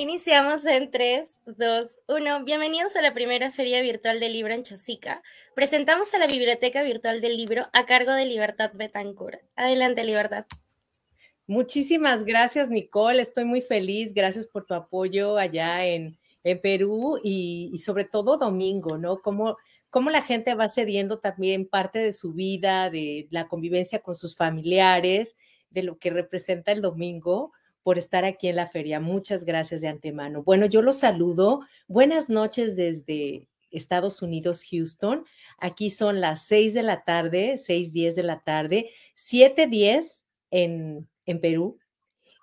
Iniciamos en 3, 2, 1. Bienvenidos a la primera Feria Virtual del Libro en Chosica. Presentamos a la Biblioteca Virtual del Libro a cargo de Libertad Betancourt. Adelante, Libertad. Muchísimas gracias, Nicole. Estoy muy feliz. Gracias por tu apoyo allá en, Perú y, sobre todo domingo, ¿no? Cómo, cómo la gente va cediendo también parte de su vida, de la convivencia con sus familiares, de lo que representa el domingo por estar aquí en la feria. Muchas gracias de antemano. Bueno, yo los saludo. Buenas noches desde Estados Unidos, Houston. Aquí son las 6 de la tarde, 6.10 de la tarde, 7.10 en, en Perú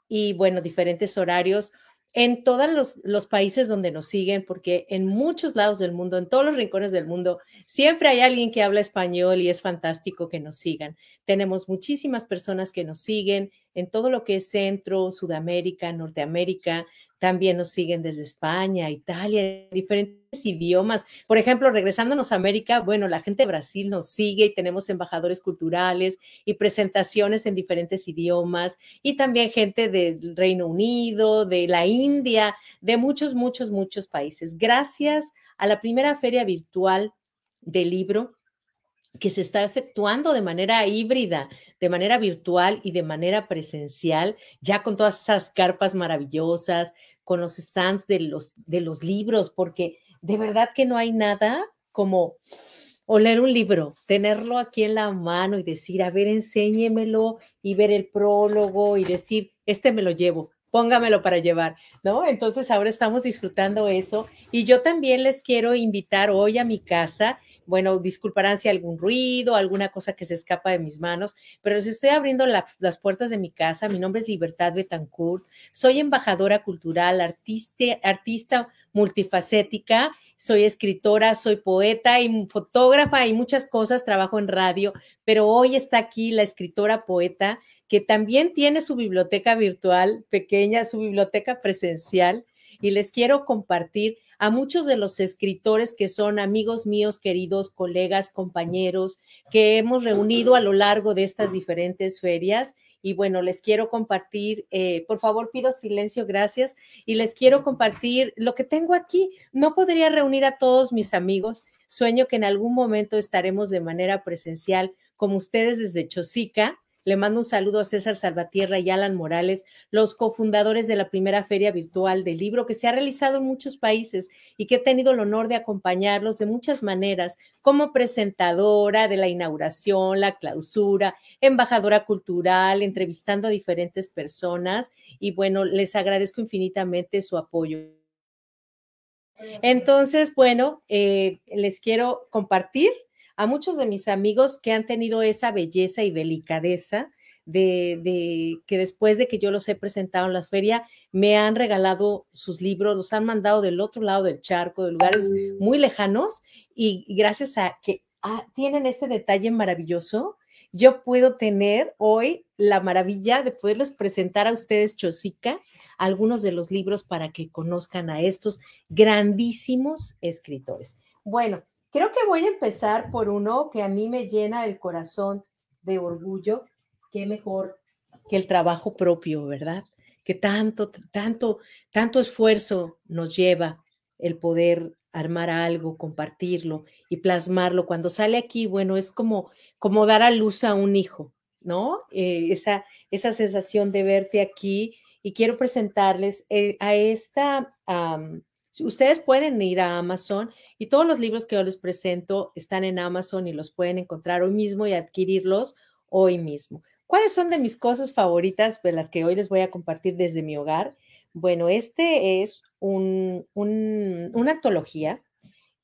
y bueno, diferentes horarios en todos los, los, países donde nos siguen, porque en muchos lados del mundo, en todos los rincones del mundo, siempre hay alguien que habla español y es fantástico que nos sigan. Tenemos muchísimas personas que nos siguen en todo lo que es Centro, Sudamérica, Norteamérica, también nos siguen desde España, Italia, diferentes idiomas. Por ejemplo, regresándonos a América, bueno, la gente de Brasil nos sigue y tenemos embajadores culturales y presentaciones en diferentes idiomas y también gente del Reino Unido, de la India, de muchos, muchos, muchos países. Gracias a la primera feria virtual del libro que se está efectuando de manera híbrida, de manera virtual y de manera presencial, ya con todas esas carpas maravillosas, con los stands de los, de los libros, porque de verdad que no hay nada como oler un libro, tenerlo aquí en la mano y decir, a ver, enséñemelo y ver el prólogo y decir, este me lo llevo, póngamelo para llevar, ¿no? Entonces ahora estamos disfrutando eso y yo también les quiero invitar hoy a mi casa. Bueno, disculparán si algún ruido, alguna cosa que se escapa de mis manos, pero les estoy abriendo las puertas de mi casa. Mi nombre es Libertad Betancourt, soy embajadora cultural, artista, artista multifacética soy escritora, soy poeta y fotógrafa y muchas cosas, trabajo en radio, pero hoy está aquí la escritora poeta que también tiene su biblioteca virtual pequeña, su biblioteca presencial, y les quiero compartir a muchos de los escritores que son amigos míos, queridos, colegas, compañeros, que hemos reunido a lo largo de estas diferentes ferias. Y bueno, les quiero compartir, eh, por favor pido silencio, gracias, y les quiero compartir lo que tengo aquí. No podría reunir a todos mis amigos, sueño que en algún momento estaremos de manera presencial, como ustedes desde Chosica, le mando un saludo a César Salvatierra y Alan Morales, los cofundadores de la primera feria virtual del libro que se ha realizado en muchos países y que he tenido el honor de acompañarlos de muchas maneras, como presentadora de la inauguración, la clausura, embajadora cultural, entrevistando a diferentes personas. Y bueno, les agradezco infinitamente su apoyo. Entonces, bueno, eh, les quiero compartir a muchos de mis amigos que han tenido esa belleza y delicadeza de, que después de que yo los he presentado en la feria, me han regalado sus libros, los han mandado del otro lado del charco, de lugares muy lejanos, y gracias a que ah, tienen ese detalle maravilloso, yo puedo tener hoy la maravilla de poderles presentar a ustedes, Chosica, algunos de los libros para que conozcan a estos grandísimos escritores. Bueno, Creo que voy a empezar por uno que a mí me llena el corazón de orgullo. Qué mejor que el trabajo propio, ¿verdad? Que tanto, tanto, tanto esfuerzo nos lleva el poder armar algo, compartirlo y plasmarlo. Cuando sale aquí, bueno, es como, como dar a luz a un hijo, ¿no? Eh, esa, esa sensación de verte aquí. Y quiero presentarles eh, a esta Ustedes pueden ir a Amazon y todos los libros que yo les presento están en Amazon y los pueden encontrar hoy mismo y adquirirlos hoy mismo. ¿Cuáles son de mis cosas favoritas, pues las que hoy les voy a compartir desde mi hogar? Bueno, este es una antología,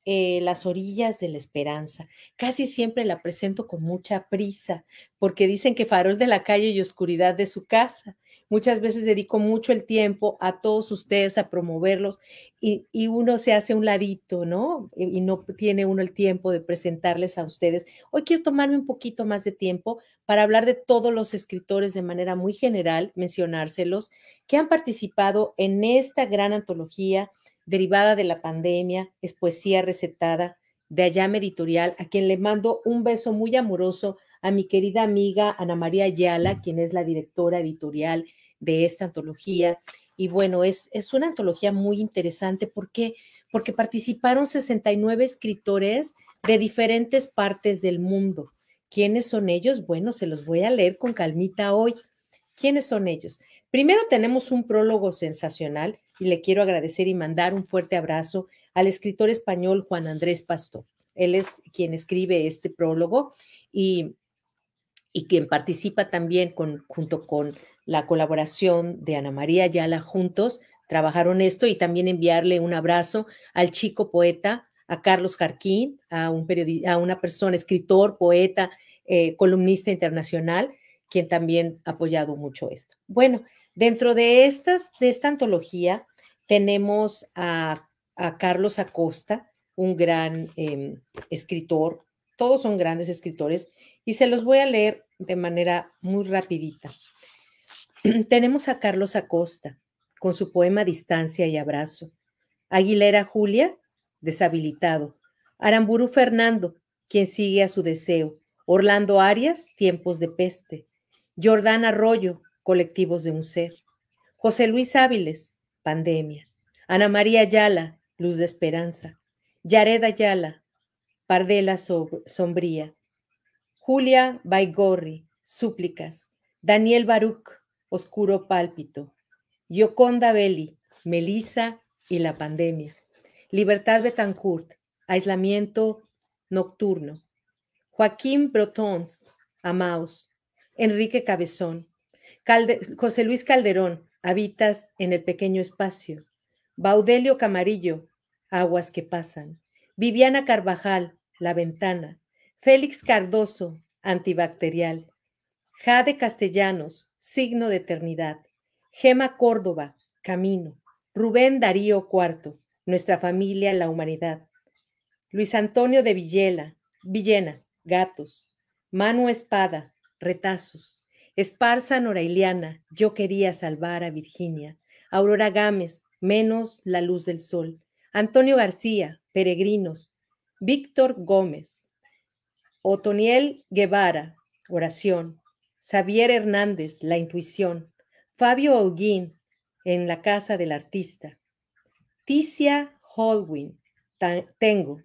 eh, Las orillas de la esperanza. Casi siempre la presento con mucha prisa, porque dicen que farol de la calle y oscuridad de su casa. Muchas veces dedico mucho el tiempo a todos ustedes a promoverlos y, uno se hace un ladito, ¿no? Y, no tiene uno el tiempo de presentarles a ustedes. Hoy quiero tomarme un poquito más de tiempo para hablar de todos los escritores de manera muy general, mencionárselos, que han participado en esta gran antología derivada de la pandemia, es poesía recetada de Ayame Editorial, a quien le mando un beso muy amoroso a mi querida amiga Ana María Ayala, quien es la directora editorial de esta antología. Y bueno, es, es una antología muy interesante porque, porque participaron 69 escritores de diferentes partes del mundo. ¿Quiénes son ellos? Bueno, se los voy a leer con calmita hoy. ¿Quiénes son ellos? Primero tenemos un prólogo sensacional y le quiero agradecer y mandar un fuerte abrazo al escritor español Juan Andrés Pastor. Él es quien escribe este prólogo y, y quien participa también con, junto con la colaboración de Ana María Ayala juntos trabajaron esto y también enviarle un abrazo al chico poeta, a Carlos Jarquín, a, un a una persona, escritor, poeta, eh, columnista internacional, quien también ha apoyado mucho esto. Bueno, dentro de, estas, de esta antología tenemos a, Carlos Acosta, un gran em, escritor, todos son grandes escritores, y se los voy a leer de manera muy rapidita. Tenemos a Carlos Acosta con su poema Distancia y Abrazo. Aguilera Julia, deshabilitado. Aramburu Fernando, quien sigue a su deseo. Orlando Arias, tiempos de peste. Jordán Arroyo, colectivos de un ser. José Luis Áviles, pandemia. Ana María Ayala, luz de esperanza. Yareda Ayala, pardela sombría. Julia Baigorri, súplicas. Daniel Baruch, Oscuro Pálpito, Gioconda Belli, Melissa y la pandemia, Libertad Betancourt, Aislamiento Nocturno, Joaquín Brotons, Amaus, Enrique Cabezón, José Luis Calderón, Habitas en el Pequeño Espacio, Baudelio Camarillo, Aguas que Pasan, Viviana Carvajal, La Ventana, Félix Cardoso, Antibacterial, Jade Castellanos, signo de eternidad. Gema Córdoba, camino. Rubén Darío Cuarto, nuestra familia, la humanidad. Luis Antonio de Villela, Villena, gatos. Manu Espada, retazos. Esparza Norailiana, yo quería salvar a Virginia. Aurora Gámez, menos la luz del sol. Antonio García, peregrinos. Víctor Gómez. Otoniel Guevara, oración. Xavier Hernández, La Intuición, Fabio Holguín, En la Casa del Artista, Ticia Holwin, Tengo,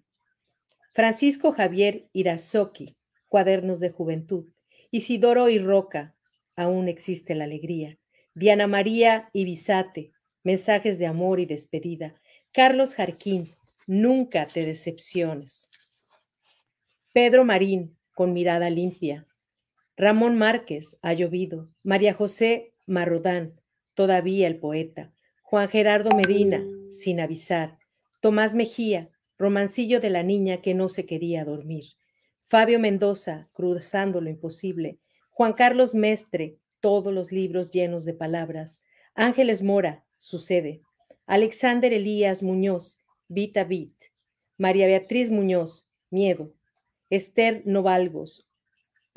Francisco Javier Irazoki, Cuadernos de Juventud, Isidoro y Roca, Aún existe la alegría, Diana María Ibizate, Mensajes de amor y despedida, Carlos Jarquín, Nunca te decepciones. Pedro Marín, con mirada limpia, Ramón Márquez, ha llovido. María José Marrodán, todavía el poeta. Juan Gerardo Medina, sin avisar. Tomás Mejía, romancillo de la niña que no se quería dormir. Fabio Mendoza, cruzando lo imposible. Juan Carlos Mestre, todos los libros llenos de palabras. Ángeles Mora, sucede. Alexander Elías Muñoz, Vita Vit. María Beatriz Muñoz, miedo. Esther Novalgos, 11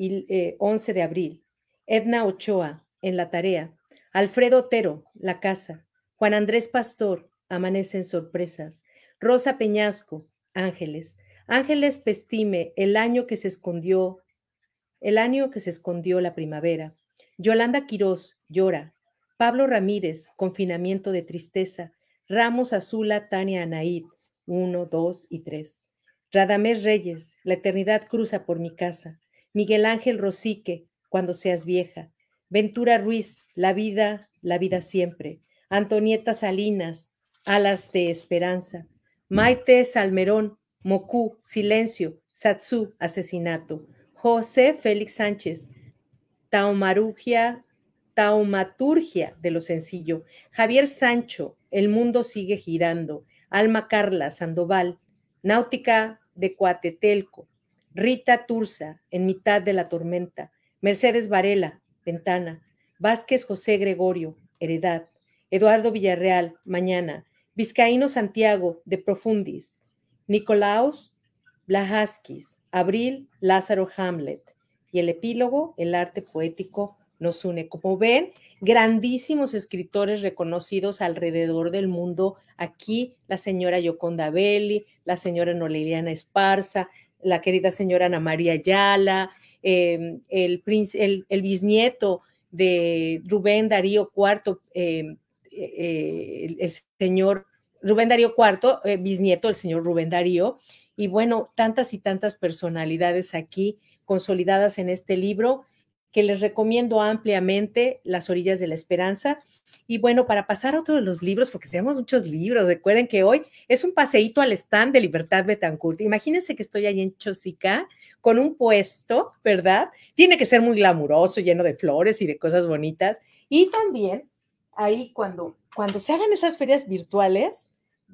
eh, de abril, Edna Ochoa, en la tarea, Alfredo Otero, la casa, Juan Andrés Pastor, amanecen sorpresas, Rosa Peñasco, Ángeles, Ángeles Pestime, el año que se escondió, el año que se escondió la primavera, Yolanda Quirós, llora, Pablo Ramírez, confinamiento de tristeza, Ramos Azula, Tania Anaid, 1, 2 y 3. Radamés Reyes, la eternidad cruza por mi casa. Miguel Ángel Rosique, cuando seas vieja, Ventura Ruiz, la vida, la vida siempre, Antonieta Salinas, alas de esperanza, Maite Salmerón, Moku, silencio, Satsu, asesinato, José Félix Sánchez, Taumarugia, Taumaturgia de lo sencillo, Javier Sancho, El mundo sigue girando, Alma Carla Sandoval, Náutica de Cuatetelco. Rita Turza, en mitad de la tormenta, Mercedes Varela, ventana, Vázquez José Gregorio, heredad, Eduardo Villarreal, mañana, Vizcaíno Santiago, de Profundis, Nicolaos Blajaskis, Abril Lázaro Hamlet, y el epílogo, el arte poético nos une. Como ven, grandísimos escritores reconocidos alrededor del mundo. Aquí la señora Yoconda Belli, la señora Noliliana Esparza, la querida señora Ana María Ayala, em, el, el, bisnieto de Rubén Darío IV, em, e, e, el, el, señor Rubén Darío IV, eh, bisnieto del señor Rubén Darío, y bueno, tantas y tantas personalidades aquí consolidadas en este libro que les recomiendo ampliamente, Las Orillas de la Esperanza. Y bueno, para pasar a otro de los libros, porque tenemos muchos libros, recuerden que hoy es un paseíto al stand de Libertad Betancourt. Imagínense que estoy ahí en Chosica con un puesto, ¿verdad? Tiene que ser muy glamuroso, lleno de flores y de cosas bonitas. Y también ahí cuando, cuando se hagan esas ferias virtuales,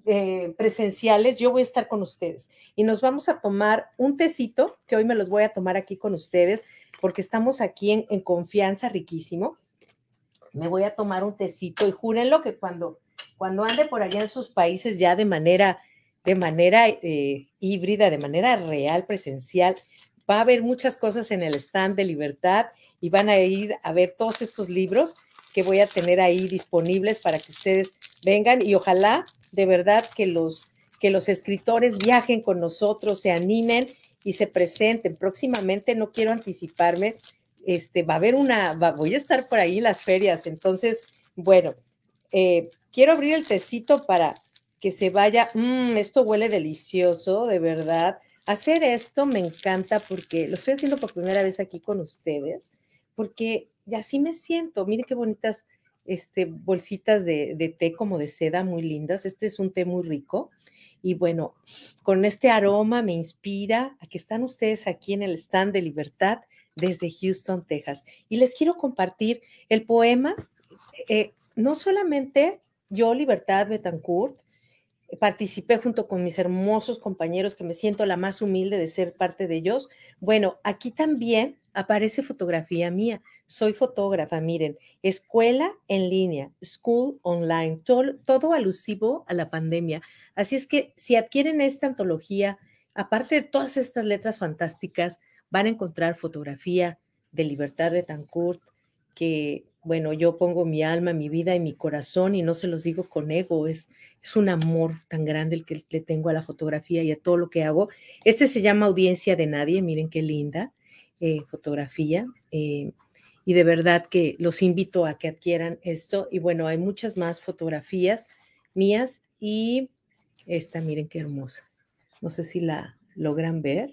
eh, presenciales, yo voy a estar con ustedes y nos vamos a tomar un tecito, que hoy me los voy a tomar aquí con ustedes, porque estamos aquí en, confianza riquísimo. Me voy a tomar un tecito y júrenlo que cuando, cuando ande por allá en sus países ya de manera, de manera eh, híbrida, de manera real, presencial, va a haber muchas cosas en el stand de libertad y van a ir a ver todos estos libros que voy a tener ahí disponibles para que ustedes vengan y ojalá de verdad que los que los escritores viajen con nosotros, se animen y se presenten. Próximamente, no quiero anticiparme, este, va a haber una, voy a estar por ahí las ferias. Entonces, bueno, eh, quiero abrir el tecito para que se vaya. Mmm, esto huele delicioso, de verdad. Hacer esto me encanta porque lo estoy haciendo por primera vez aquí con ustedes, porque así me siento. Mire qué bonitas este, bolsitas de, té como de seda muy lindas. Este es un té muy rico. Y bueno, con este aroma me inspira a que están ustedes aquí en el stand de libertad desde Houston, Texas. Y les quiero compartir el poema, eh, no solamente yo, Libertad Betancourt, participé junto con mis hermosos compañeros que me siento la más humilde de ser parte de ellos. Bueno, aquí también aparece fotografía mía. Soy fotógrafa, miren, escuela en línea, school online, todo, alusivo a la pandemia. Así es que si adquieren esta antología, aparte de todas estas letras fantásticas, van a encontrar fotografía de Libertad de Tancourt, que bueno, yo pongo mi alma, mi vida y mi corazón y no se los digo con ego, es, es un amor tan grande el que le tengo a la fotografía y a todo lo que hago. Este se llama Audiencia de Nadie, miren qué linda. Eh, fotografía. Eh, y de verdad que los invito a que adquieran esto. Y bueno, hay muchas más fotografías mías y esta, miren qué hermosa. No sé si la logran ver.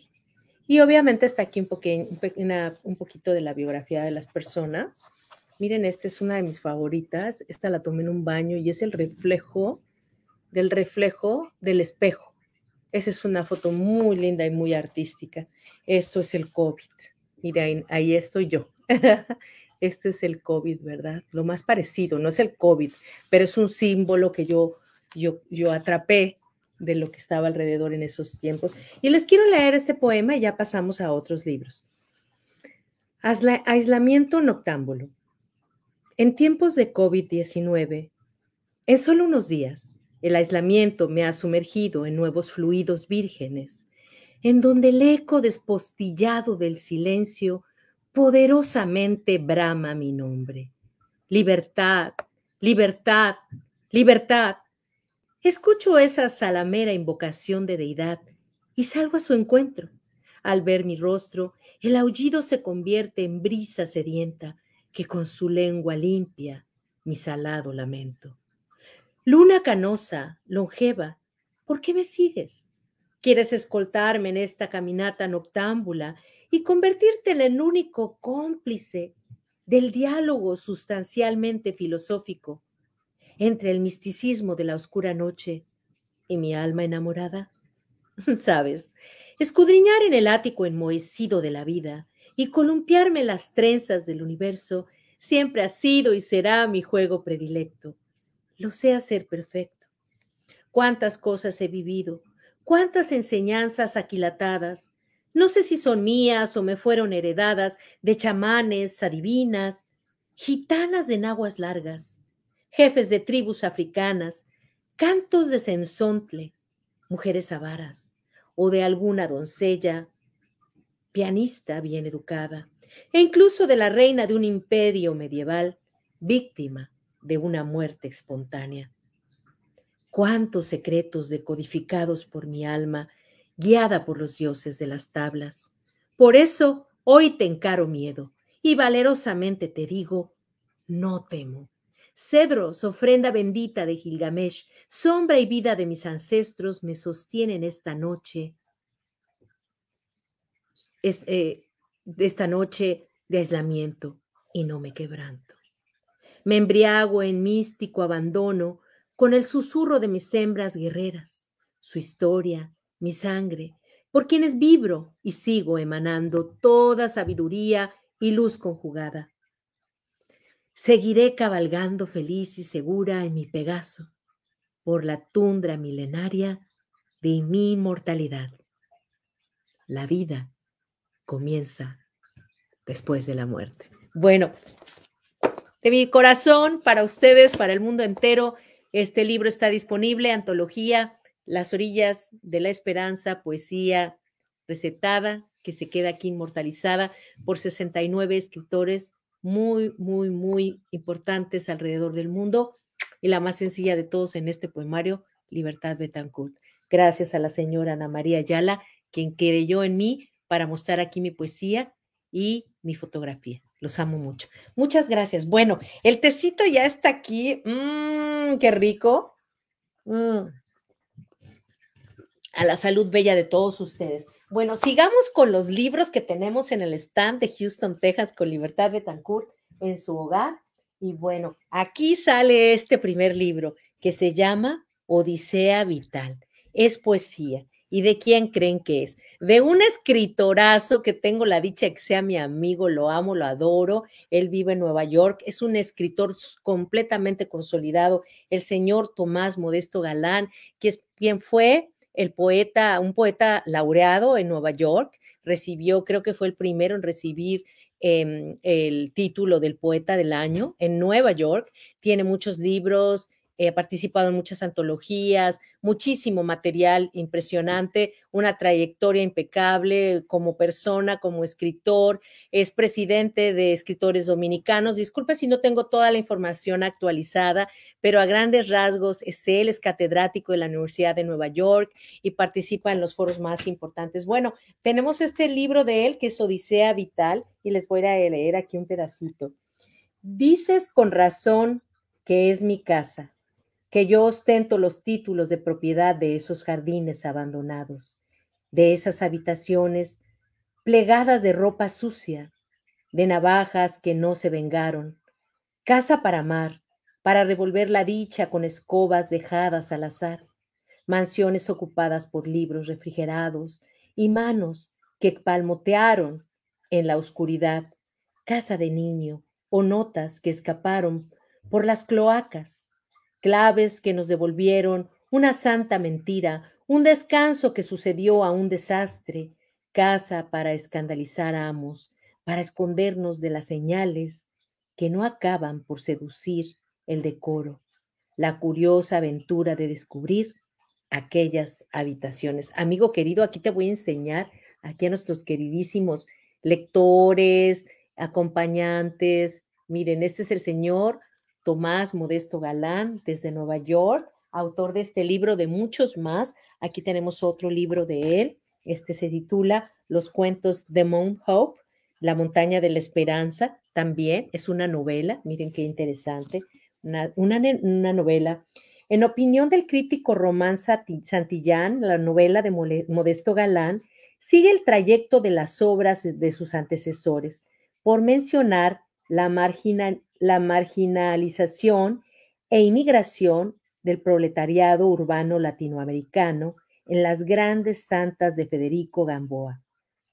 Y obviamente está aquí un, un poquito de la biografía de las personas. Miren, esta es una de mis favoritas. Esta la tomé en un baño y es el reflejo del reflejo del espejo. Esa es una foto muy linda y muy artística. Esto es el COVID. Mira, ahí estoy yo. Este es el COVID, ¿verdad? Lo más parecido, no es el COVID, pero es un símbolo que yo, yo, yo atrapé de lo que estaba alrededor en esos tiempos. Y les quiero leer este poema y ya pasamos a otros libros. Aislamiento noctámbulo. En tiempos de COVID-19, en solo unos días, el aislamiento me ha sumergido en nuevos fluidos vírgenes en donde el eco despostillado del silencio poderosamente brama mi nombre. Libertad, libertad, libertad. Escucho esa salamera invocación de deidad y salgo a su encuentro. Al ver mi rostro, el aullido se convierte en brisa sedienta que con su lengua limpia mi salado lamento. Luna canosa, longeva, ¿por qué me sigues? Quieres escoltarme en esta caminata noctámbula y convertirte en el único cómplice del diálogo sustancialmente filosófico entre el misticismo de la oscura noche y mi alma enamorada? Sabes, escudriñar en el ático enmohecido de la vida y columpiarme las trenzas del universo siempre ha sido y será mi juego predilecto. Lo sé hacer perfecto. Cuántas cosas he vivido, cuántas enseñanzas aquilatadas. No sé si son mías o me fueron heredadas de chamanes, adivinas, gitanas de naguas largas, jefes de tribus africanas, cantos de sensontle, mujeres avaras, o de alguna doncella, pianista bien educada, e incluso de la reina de un imperio medieval, víctima de una muerte espontánea cuántos secretos decodificados por mi alma, guiada por los dioses de las tablas. Por eso hoy te encaro miedo y valerosamente te digo, no temo. Cedros, ofrenda bendita de Gilgamesh, sombra y vida de mis ancestros me sostienen esta noche, eh, esta noche de aislamiento y no me quebranto. Me embriago en místico abandono con el susurro de mis hembras guerreras, su historia, mi sangre, por quienes vibro y sigo emanando toda sabiduría y luz conjugada. Seguiré cabalgando feliz y segura en mi Pegaso, por la tundra milenaria de mi inmortalidad. La vida comienza después de la muerte. Bueno, de mi corazón, para ustedes, para el mundo entero. Este libro está disponible, antología, Las orillas de la esperanza, poesía recetada, que se queda aquí inmortalizada por 69 escritores muy, muy, muy importantes alrededor del mundo y la más sencilla de todos en este poemario, Libertad Betancourt. Gracias a la señora Ana María Ayala, quien creyó en mí para mostrar aquí mi poesía y mi fotografía. Los amo mucho. Muchas gracias. Bueno, el tecito ya está aquí. Mmm, qué rico. Mm. A la salud bella de todos ustedes. Bueno, sigamos con los libros que tenemos en el stand de Houston, Texas, con Libertad Betancourt en su hogar. Y bueno, aquí sale este primer libro que se llama Odisea Vital. Es poesía. ¿Y de quién creen que es? De un escritorazo que tengo la dicha que sea mi amigo, lo amo, lo adoro. Él vive en Nueva York, es un escritor completamente consolidado, el señor Tomás Modesto Galán, que es quien fue el poeta, un poeta laureado en Nueva York, recibió, creo que fue el primero en recibir em, el título del poeta del año en Nueva York, tiene muchos libros, eh, ha participado en muchas antologías, muchísimo material impresionante, una trayectoria impecable como persona, como escritor, es presidente de escritores dominicanos. Disculpe si no tengo toda la información actualizada, pero a grandes rasgos es él, es catedrático de la Universidad de Nueva York y participa en los foros más importantes. Bueno, tenemos este libro de él que es Odisea Vital y les voy a leer aquí un pedacito. Dices con razón que es mi casa, que yo ostento los títulos de propiedad de esos jardines abandonados, de esas habitaciones plegadas de ropa sucia, de navajas que no se vengaron, casa para amar, para revolver la dicha con escobas dejadas al azar, mansiones ocupadas por libros refrigerados y manos que palmotearon en la oscuridad, casa de niño o notas que escaparon por las cloacas, claves que nos devolvieron, una santa mentira, un descanso que sucedió a un desastre, casa para escandalizar a amos, para escondernos de las señales que no acaban por seducir el decoro, la curiosa aventura de descubrir aquellas habitaciones. Amigo querido, aquí te voy a enseñar, aquí a nuestros queridísimos lectores, acompañantes, miren, este es el señor Tomás Modesto Galán desde Nueva York, autor de este libro, de muchos más. Aquí tenemos otro libro de él. Este se titula Los cuentos de Mount Hope, La montaña de la esperanza. También es una novela, miren qué interesante, una, novela. En opinión del crítico Román Santillán, la novela de Modesto Galán sigue el trayecto de las obras de sus antecesores, por mencionar la marginal la marginalización e inmigración del proletariado urbano latinoamericano en las grandes santas de Federico Gamboa,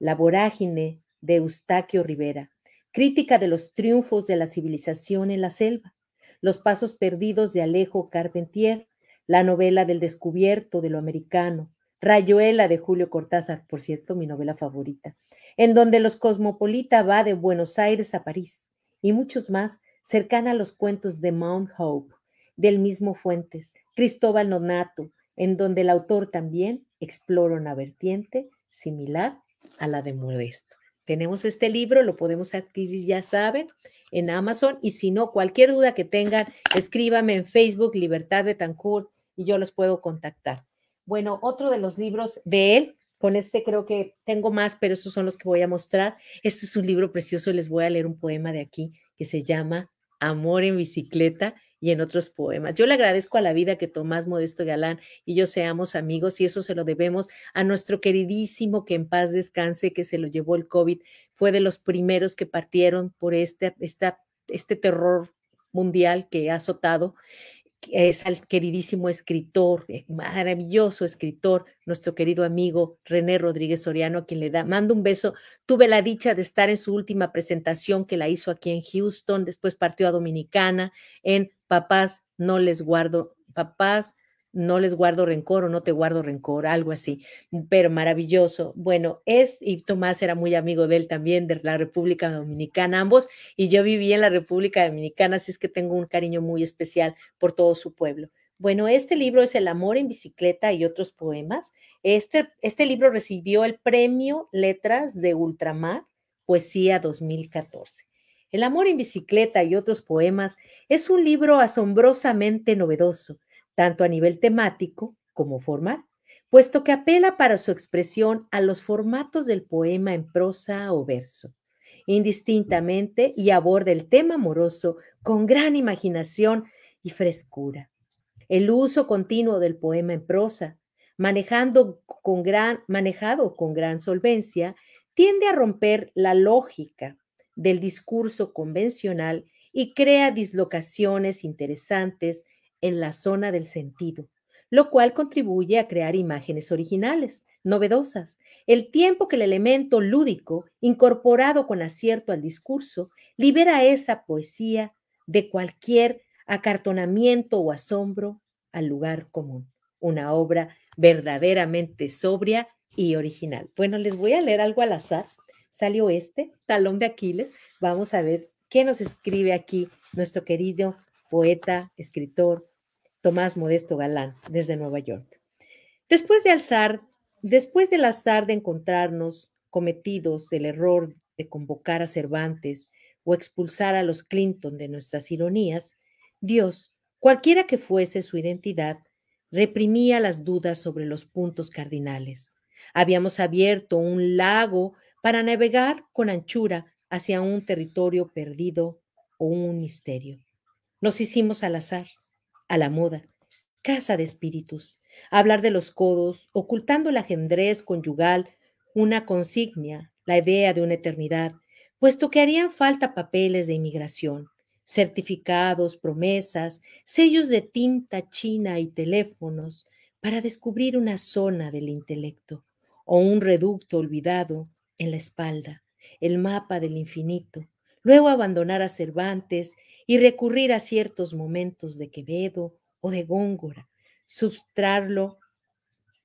la vorágine de Eustaquio Rivera, crítica de los triunfos de la civilización en la selva, los pasos perdidos de Alejo Carpentier, la novela del descubierto de lo americano, Rayuela de Julio Cortázar, por cierto, mi novela favorita, en donde los cosmopolita va de Buenos Aires a París y muchos más cercana a los cuentos de Mount Hope, del mismo Fuentes, Cristóbal Nonato, en donde el autor también explora una vertiente similar a la de Modesto. Tenemos este libro, lo podemos adquirir, ya saben, en Amazon. Y si no, cualquier duda que tengan, escríbame en Facebook, Libertad de Tancourt, y yo los puedo contactar. Bueno, otro de los libros de él, con este creo que tengo más, pero estos son los que voy a mostrar. Este es un libro precioso, les voy a leer un poema de aquí que se llama Amor en bicicleta y en otros poemas. Yo le agradezco a la vida que Tomás Modesto Galán y yo seamos amigos y eso se lo debemos a nuestro queridísimo que en paz descanse, que se lo llevó el COVID. Fue de los primeros que partieron por este, esta, este terror mundial que ha azotado es al queridísimo escritor, eh, maravilloso escritor, nuestro querido amigo René Rodríguez Soriano, a quien le da, mando un beso. Tuve la dicha de estar en su última presentación que la hizo aquí en Houston, después partió a Dominicana en Papás, no les guardo, papás, no les guardo rencor o no te guardo rencor, algo así, pero maravilloso. Bueno, es y Tomás era muy amigo de él también, de la República Dominicana, ambos, y yo viví en la República Dominicana, así es que tengo un cariño muy especial por todo su pueblo. Bueno, este libro es El amor en bicicleta y otros poemas. Este, este libro recibió el premio Letras de Ultramar, Poesía 2014. El amor en bicicleta y otros poemas es un libro asombrosamente novedoso tanto a nivel temático como formal, puesto que apela para su expresión a los formatos del poema en prosa o verso, indistintamente y aborda el tema amoroso con gran imaginación y frescura. El uso continuo del poema en prosa, manejado con gran solvencia, tiende a romper la lógica del discurso convencional y crea dislocaciones interesantes en la zona del sentido, lo cual contribuye a crear imágenes originales, novedosas. El tiempo que el elemento lúdico, incorporado con acierto al discurso, libera esa poesía de cualquier acartonamiento o asombro al lugar común. Una obra verdaderamente sobria y original. Bueno, les voy a leer algo al azar. Salió este, Talón de Aquiles. Vamos a ver qué nos escribe aquí nuestro querido poeta, escritor, Tomás Modesto Galán, desde Nueva York. Después de alzar, después del azar de encontrarnos cometidos el error de convocar a Cervantes o expulsar a los Clinton de nuestras ironías, Dios, cualquiera que fuese su identidad, reprimía las dudas sobre los puntos cardinales. Habíamos abierto un lago para navegar con anchura hacia un territorio perdido o un misterio. Nos hicimos al azar a la moda, casa de espíritus, hablar de los codos, ocultando la ajedrez conyugal, una consigna, la idea de una eternidad, puesto que harían falta papeles de inmigración, certificados, promesas, sellos de tinta china y teléfonos para descubrir una zona del intelecto o un reducto olvidado en la espalda, el mapa del infinito, luego abandonar a Cervantes y recurrir a ciertos momentos de Quevedo o de Góngora, substrarlo,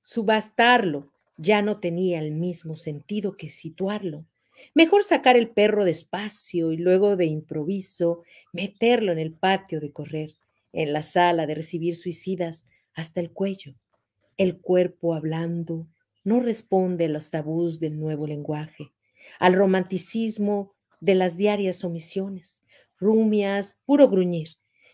subastarlo, ya no tenía el mismo sentido que situarlo. Mejor sacar el perro despacio y luego de improviso meterlo en el patio de correr, en la sala de recibir suicidas hasta el cuello. El cuerpo hablando no responde a los tabús del nuevo lenguaje, al romanticismo de las diarias omisiones, rumias, puro gruñir.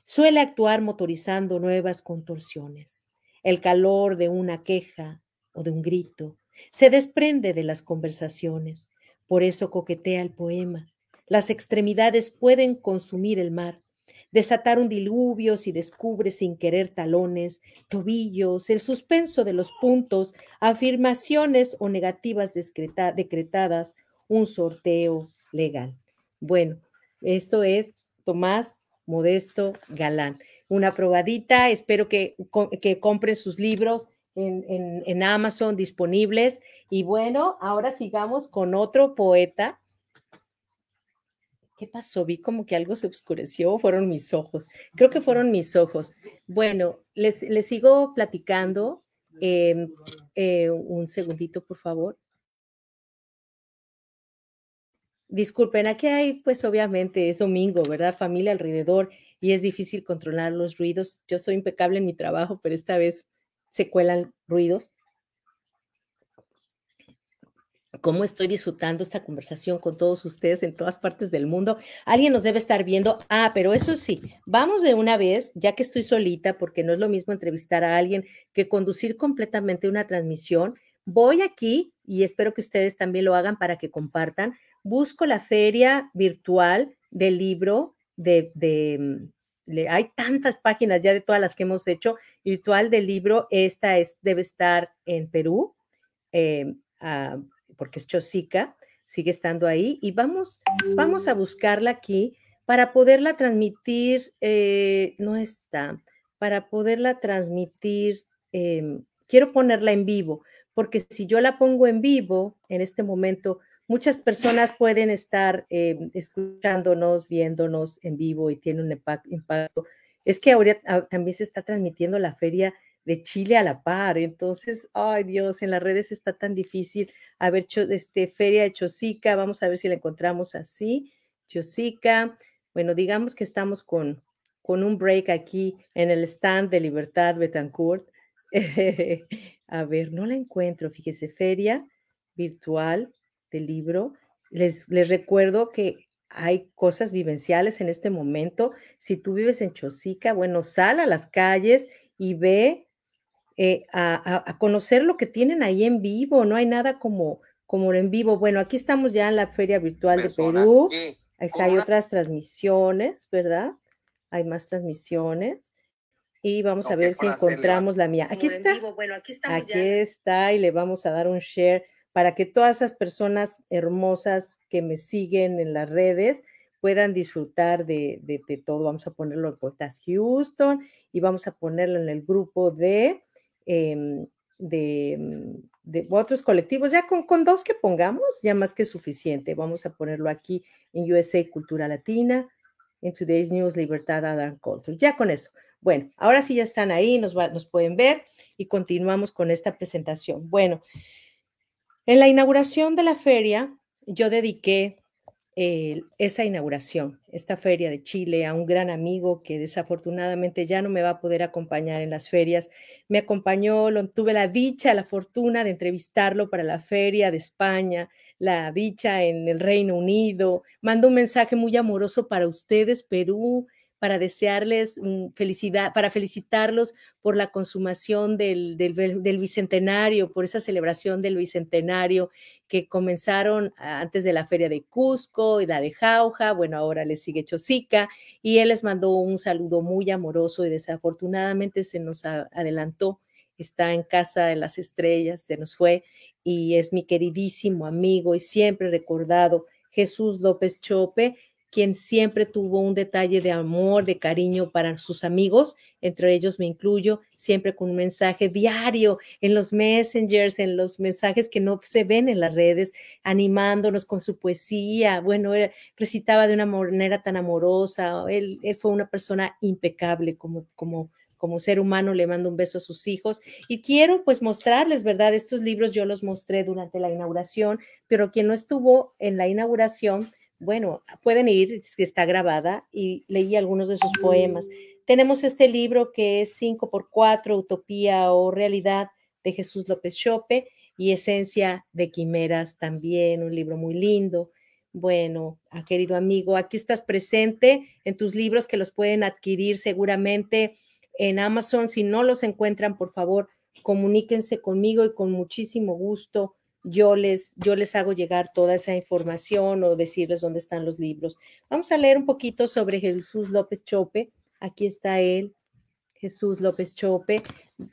Suele actuar motorizando nuevas contorsiones. El calor de una queja o de un grito se desprende de las conversaciones. Por eso coquetea el poema. Las extremidades pueden consumir el mar, desatar un diluvio si descubre sin querer talones, tobillos, el suspenso de los puntos, afirmaciones o negativas decretadas, un sorteo legal. Bueno, esto es Tomás Modesto Galán. Una probadita, espero que, que compren sus libros en, Amazon disponibles. Y bueno, ahora sigamos con otro poeta ¿qué pasó? Vi como que algo se oscureció, fueron mis ojos. Creo que fueron mis ojos. Bueno, les, sigo platicando. Em, eh, un segundito, por favor. Disculpen, aquí hay, pues obviamente es domingo, ¿verdad? Familia alrededor y es difícil controlar los ruidos. Yo soy impecable en mi trabajo, pero esta vez se cuelan ruidos. Cómo estoy disfrutando esta conversación con todos ustedes en todas partes del mundo. Alguien nos debe estar viendo. Ah, pero eso sí, vamos de una vez, ya que estoy solita, porque no es lo mismo entrevistar a alguien que conducir completamente una transmisión. Voy aquí y espero que ustedes también lo hagan para que compartan busco la feria virtual del libro de, mm, hay tantas páginas ya de todas las que hemos hecho, virtual del libro, esta es, debe estar en Perú, eh, ah, porque es Chosica, sigue estando ahí, y vamos, vamos a buscarla aquí para poderla transmitir, eh, no está, para poderla transmitir, em, quiero ponerla en vivo, porque si yo la pongo en vivo en este momento, muchas personas pueden estar eh, escuchándonos, viéndonos en vivo y tiene un impacto. Es que ahora ah, también se está transmitiendo la feria de Chile a la par, entonces, ay Dios, en las redes está tan difícil. A ver, este, feria de Chosica, vamos a ver si la encontramos así. Chosica, bueno, digamos que estamos con, con un break aquí en el stand de Libertad Betancourt. a ver, no la encuentro, fíjese, feria virtual. Este libro. Les, les recuerdo que hay cosas vivenciales en este momento. Si tú vives en Chosica, bueno, sal a las calles y ve eh, a, conocer lo que tienen ahí en vivo. No hay nada como, como en vivo. Bueno, aquí estamos ya en la Feria Virtual de Perú. está, hay otras transmisiones, ¿verdad? Hay más transmisiones. Y vamos a ver si encontramos la mía. Aquí está. Bueno, aquí, estamos aquí está y le vamos a dar un share para que todas esas personas hermosas que me siguen en las redes puedan disfrutar de, todo. Vamos a ponerlo en Poetas Houston y vamos a ponerlo en el grupo de, em, mm, otros colectivos. Ya con, dos que pongamos, ya más que suficiente. Vamos a ponerlo aquí en USA Cultura Latina, en Today's News, Libertad, Adam Culture. Ya con eso. Bueno, ahora sí ya están ahí, nos pueden ver y continuamos con esta presentación. Bueno. En la inauguración de la feria, yo dediqué eh, esta inauguración, esta feria de Chile, a un gran amigo que desafortunadamente ya no me va a poder acompañar en las ferias. Me acompañó, lo, tuve la dicha, la fortuna de entrevistarlo para la feria de España, la dicha en el Reino Unido. Mando un mensaje muy amoroso para ustedes, Perú, para desearles mm, felicidad, para felicitarlos por la consumación del, del, Bicentenario, por esa celebración del Bicentenario que comenzaron antes de la feria de Cusco y la de Jauja, bueno, ahora les sigue Chosica, y él les mandó un saludo muy amoroso y desafortunadamente se nos adelantó está en Casa de las Estrellas, se nos fue, y es mi queridísimo amigo y siempre recordado Jesús López Chope, quien siempre tuvo un detalle de amor, de cariño para sus amigos, entre ellos me incluyo, siempre con un mensaje diario en los messengers, en los mensajes que no se ven en las redes, animándonos con su poesía. Bueno, recitaba de una manera tan amorosa, él, él fue una persona impecable como, como, como ser humano le mando un beso a sus hijos y quiero pues mostrarles, ¿verdad? Estos libros yo los mostré durante la inauguración, pero quien no estuvo en la inauguración bueno, pueden ir, está grabada, y leí algunos de sus poemas. Mm. Tenemos este libro que es 5x4, Utopía o Realidad, de Jesús López Chope, y Esencia de Quimeras también, un libro muy lindo. Bueno, ah, querido amigo, aquí estás presente en tus libros que los pueden adquirir seguramente en Amazon. Si no los encuentran, por favor, comuníquense conmigo y con muchísimo gusto yo les, yo les hago llegar toda esa información o decirles dónde están los libros. Vamos a leer un poquito sobre Jesús López Chope. Aquí está él, Jesús López Chope.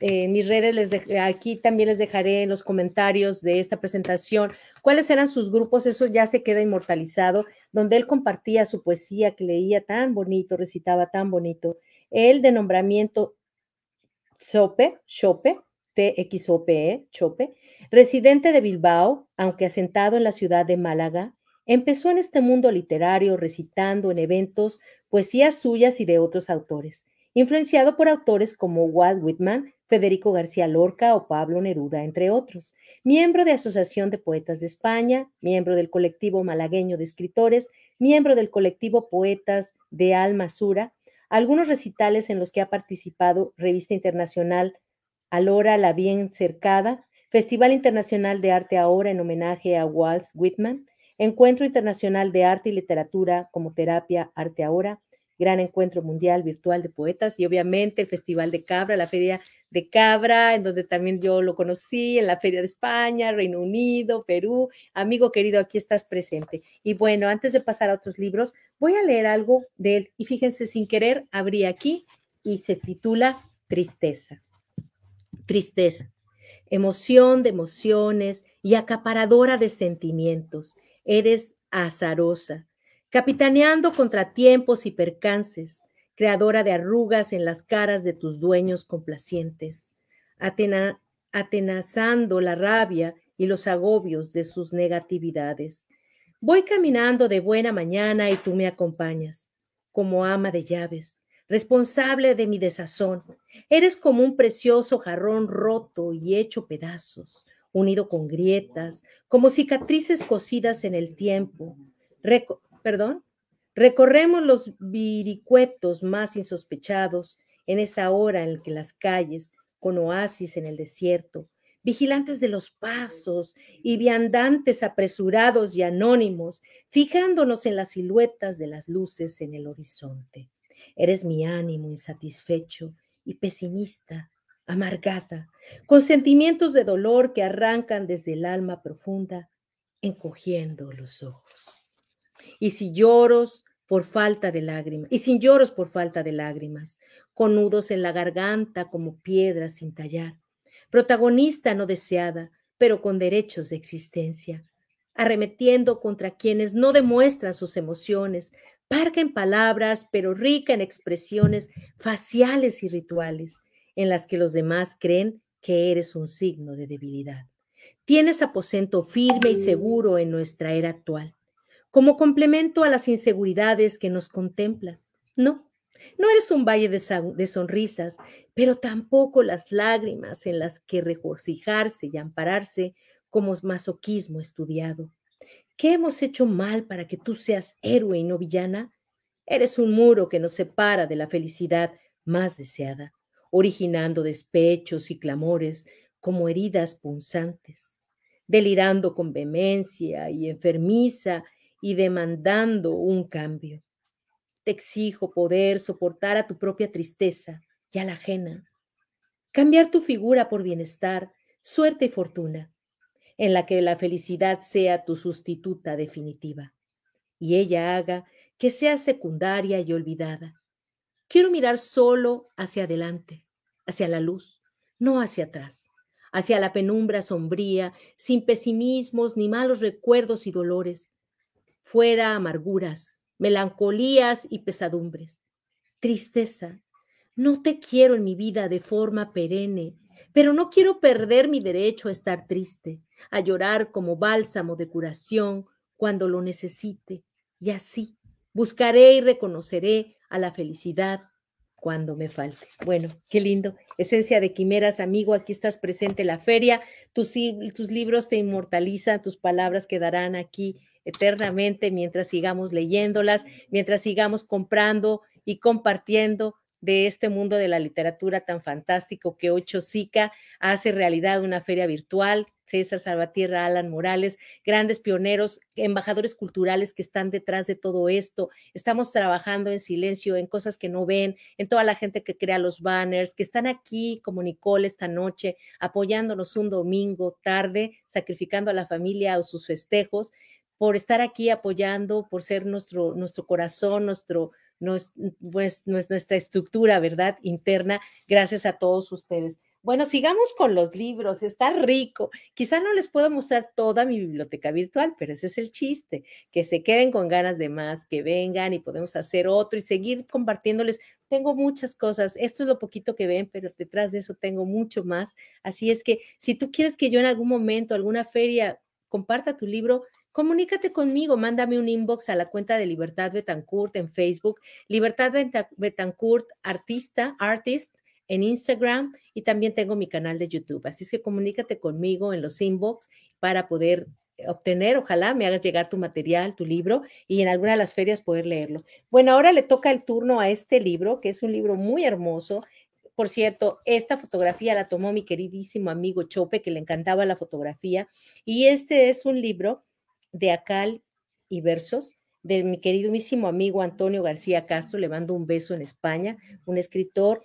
en eh, mis redes, les aquí también les dejaré en los comentarios de esta presentación cuáles eran sus grupos, eso ya se queda inmortalizado, donde él compartía su poesía que leía tan bonito, recitaba tan bonito. El de nombramiento Chope, Chope, t x Chope, Residente de Bilbao, aunque asentado en la ciudad de Málaga, empezó en este mundo literario recitando en eventos poesías suyas y de otros autores, influenciado por autores como Walt Whitman, Federico García Lorca o Pablo Neruda, entre otros, miembro de Asociación de Poetas de España, miembro del colectivo malagueño de escritores, miembro del colectivo Poetas de Sura, algunos recitales en los que ha participado Revista Internacional Alora La Bien Cercada, Festival Internacional de Arte Ahora en homenaje a Walt Whitman, Encuentro Internacional de Arte y Literatura como Terapia Arte Ahora, Gran Encuentro Mundial Virtual de Poetas y obviamente el Festival de Cabra, la Feria de Cabra, en donde también yo lo conocí, en la Feria de España, Reino Unido, Perú. Amigo querido, aquí estás presente. Y bueno, antes de pasar a otros libros, voy a leer algo de él y fíjense, sin querer, abrí aquí y se titula Tristeza. Tristeza emoción de emociones y acaparadora de sentimientos. Eres azarosa, capitaneando contratiempos y percances, creadora de arrugas en las caras de tus dueños complacientes, atenazando la rabia y los agobios de sus negatividades. Voy caminando de buena mañana y tú me acompañas, como ama de llaves, responsable de mi desazón. Eres como un precioso jarrón roto y hecho pedazos, unido con grietas, como cicatrices cocidas en el tiempo. perdón, recorremos los viricuetos más insospechados en esa hora en que las calles, con oasis en el desierto, vigilantes de los pasos y viandantes apresurados y anónimos, fijándonos en las siluetas de las luces en el horizonte. Eres mi ánimo insatisfecho y pesimista, amargada, con sentimientos de dolor que arrancan desde el alma profunda, encogiendo los ojos. Y si lloros por falta de lágrimas, y sin lloros por falta de lágrimas, con nudos en la garganta como piedras sin tallar, protagonista no deseada, pero con derechos de existencia, arremetiendo contra quienes no demuestran sus emociones, parca en palabras, pero rica en expresiones faciales y rituales en las que los demás creen que eres un signo de debilidad. Tienes aposento firme y seguro en nuestra era actual, como complemento a las inseguridades que nos contemplan. No, no eres un valle de, de sonrisas, pero tampoco las lágrimas en las que regocijarse y ampararse como masoquismo estudiado. ¿Qué hemos hecho mal para que tú seas héroe y no villana? Eres un muro que nos separa de la felicidad más deseada, originando despechos y clamores como heridas punzantes, delirando con vehemencia y enfermiza y demandando un cambio. Te exijo poder soportar a tu propia tristeza y a la ajena, cambiar tu figura por bienestar, suerte y fortuna, en la que la felicidad sea tu sustituta definitiva y ella haga que sea secundaria y olvidada. Quiero mirar solo hacia adelante, hacia la luz, no hacia atrás, hacia la penumbra sombría, sin pesimismos ni malos recuerdos y dolores, fuera amarguras, melancolías y pesadumbres. Tristeza, no te quiero en mi vida de forma perenne, pero no quiero perder mi derecho a estar triste, a llorar como bálsamo de curación cuando lo necesite. Y así buscaré y reconoceré a la felicidad cuando me falte. Bueno, qué lindo. Esencia de Quimeras, amigo, aquí estás presente en la feria. Tus, tus libros te inmortalizan, tus palabras quedarán aquí eternamente mientras sigamos leyéndolas, mientras sigamos comprando y compartiendo de este mundo de la literatura tan fantástico que Ocho Sica hace realidad una feria virtual. César Salvatierra, Alan Morales, grandes pioneros, embajadores culturales que están detrás de todo esto. Estamos trabajando en silencio, en cosas que no ven, en toda la gente que crea los banners, que están aquí como Nicole esta noche, apoyándonos un domingo tarde, sacrificando a la familia o sus festejos, por estar aquí apoyando, por ser nuestro, nuestro corazón, nuestro, no pues, nuestra estructura, ¿verdad? Interna, gracias a todos ustedes. Bueno, sigamos con los libros, está rico. Quizá no les puedo mostrar toda mi biblioteca virtual, pero ese es el chiste, que se queden con ganas de más, que vengan y podemos hacer otro y seguir compartiéndoles. Tengo muchas cosas, esto es lo poquito que ven, pero detrás de eso tengo mucho más. Así es que si tú quieres que yo en algún momento, alguna feria, comparta tu libro, Comunícate conmigo, mándame un inbox a la cuenta de Libertad Betancourt en Facebook, Libertad Betancourt Artista, Artist en Instagram y también tengo mi canal de YouTube. Así es que comunícate conmigo en los inbox para poder obtener, ojalá me hagas llegar tu material, tu libro y en alguna de las ferias poder leerlo. Bueno, ahora le toca el turno a este libro, que es un libro muy hermoso. Por cierto, esta fotografía la tomó mi queridísimo amigo Chope, que le encantaba la fotografía, y este es un libro de Acal y Versos, de mi queridísimo amigo Antonio García Castro, le mando un beso en España, un escritor,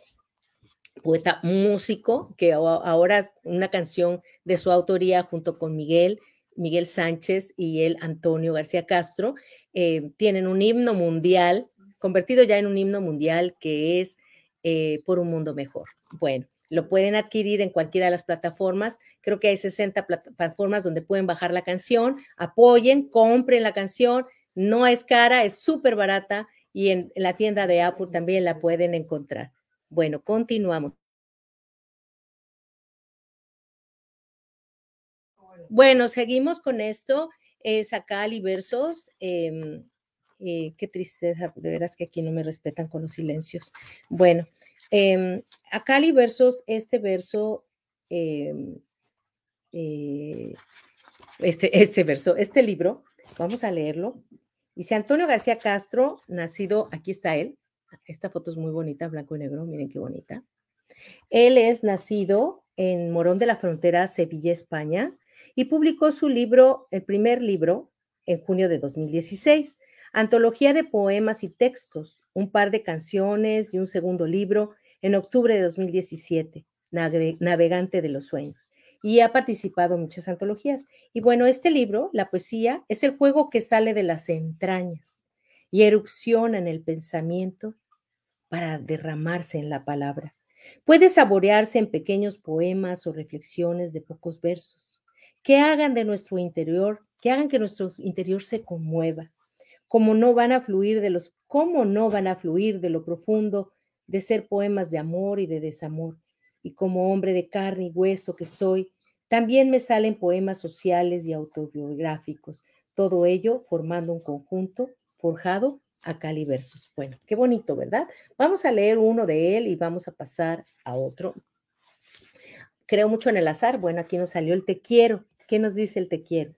poeta, músico, que ahora una canción de su autoría junto con Miguel, Miguel Sánchez y el Antonio García Castro, eh, tienen un himno mundial, convertido ya en un himno mundial que es eh, Por un Mundo Mejor. Bueno, lo pueden adquirir en cualquiera de las plataformas. Creo que hay 60 plataformas donde pueden bajar la canción. Apoyen, compren la canción. No es cara, es súper barata y en la tienda de Apple también la pueden encontrar. Bueno, continuamos. Bueno, seguimos con esto. Es acá Versos. Em, eh, qué tristeza, de veras que aquí no me respetan con los silencios. Bueno, Em, a Cali versos. este verso, em, eh, este, este verso, este libro, vamos a leerlo. Dice Antonio García Castro, nacido, aquí está él, esta foto es muy bonita, blanco y negro, miren qué bonita. Él es nacido en Morón de la Frontera, Sevilla, España, y publicó su libro, el primer libro, en junio de 2016, Antología de Poemas y Textos, un par de canciones y un segundo libro en octubre de 2017, Navegante de los Sueños. Y ha participado en muchas antologías. Y bueno, este libro, La poesía, es el juego que sale de las entrañas y erupciona en el pensamiento para derramarse en la palabra. Puede saborearse en pequeños poemas o reflexiones de pocos versos, que hagan de nuestro interior, que hagan que nuestro interior se conmueva, no van a fluir de los, cómo no van a fluir de lo profundo de ser poemas de amor y de desamor. Y como hombre de carne y hueso que soy, también me salen poemas sociales y autobiográficos, todo ello formando un conjunto forjado a cali versos. Bueno, qué bonito, ¿verdad? Vamos a leer uno de él y vamos a pasar a otro. Creo mucho en el azar. Bueno, aquí nos salió el te quiero. ¿Qué nos dice el te quiero?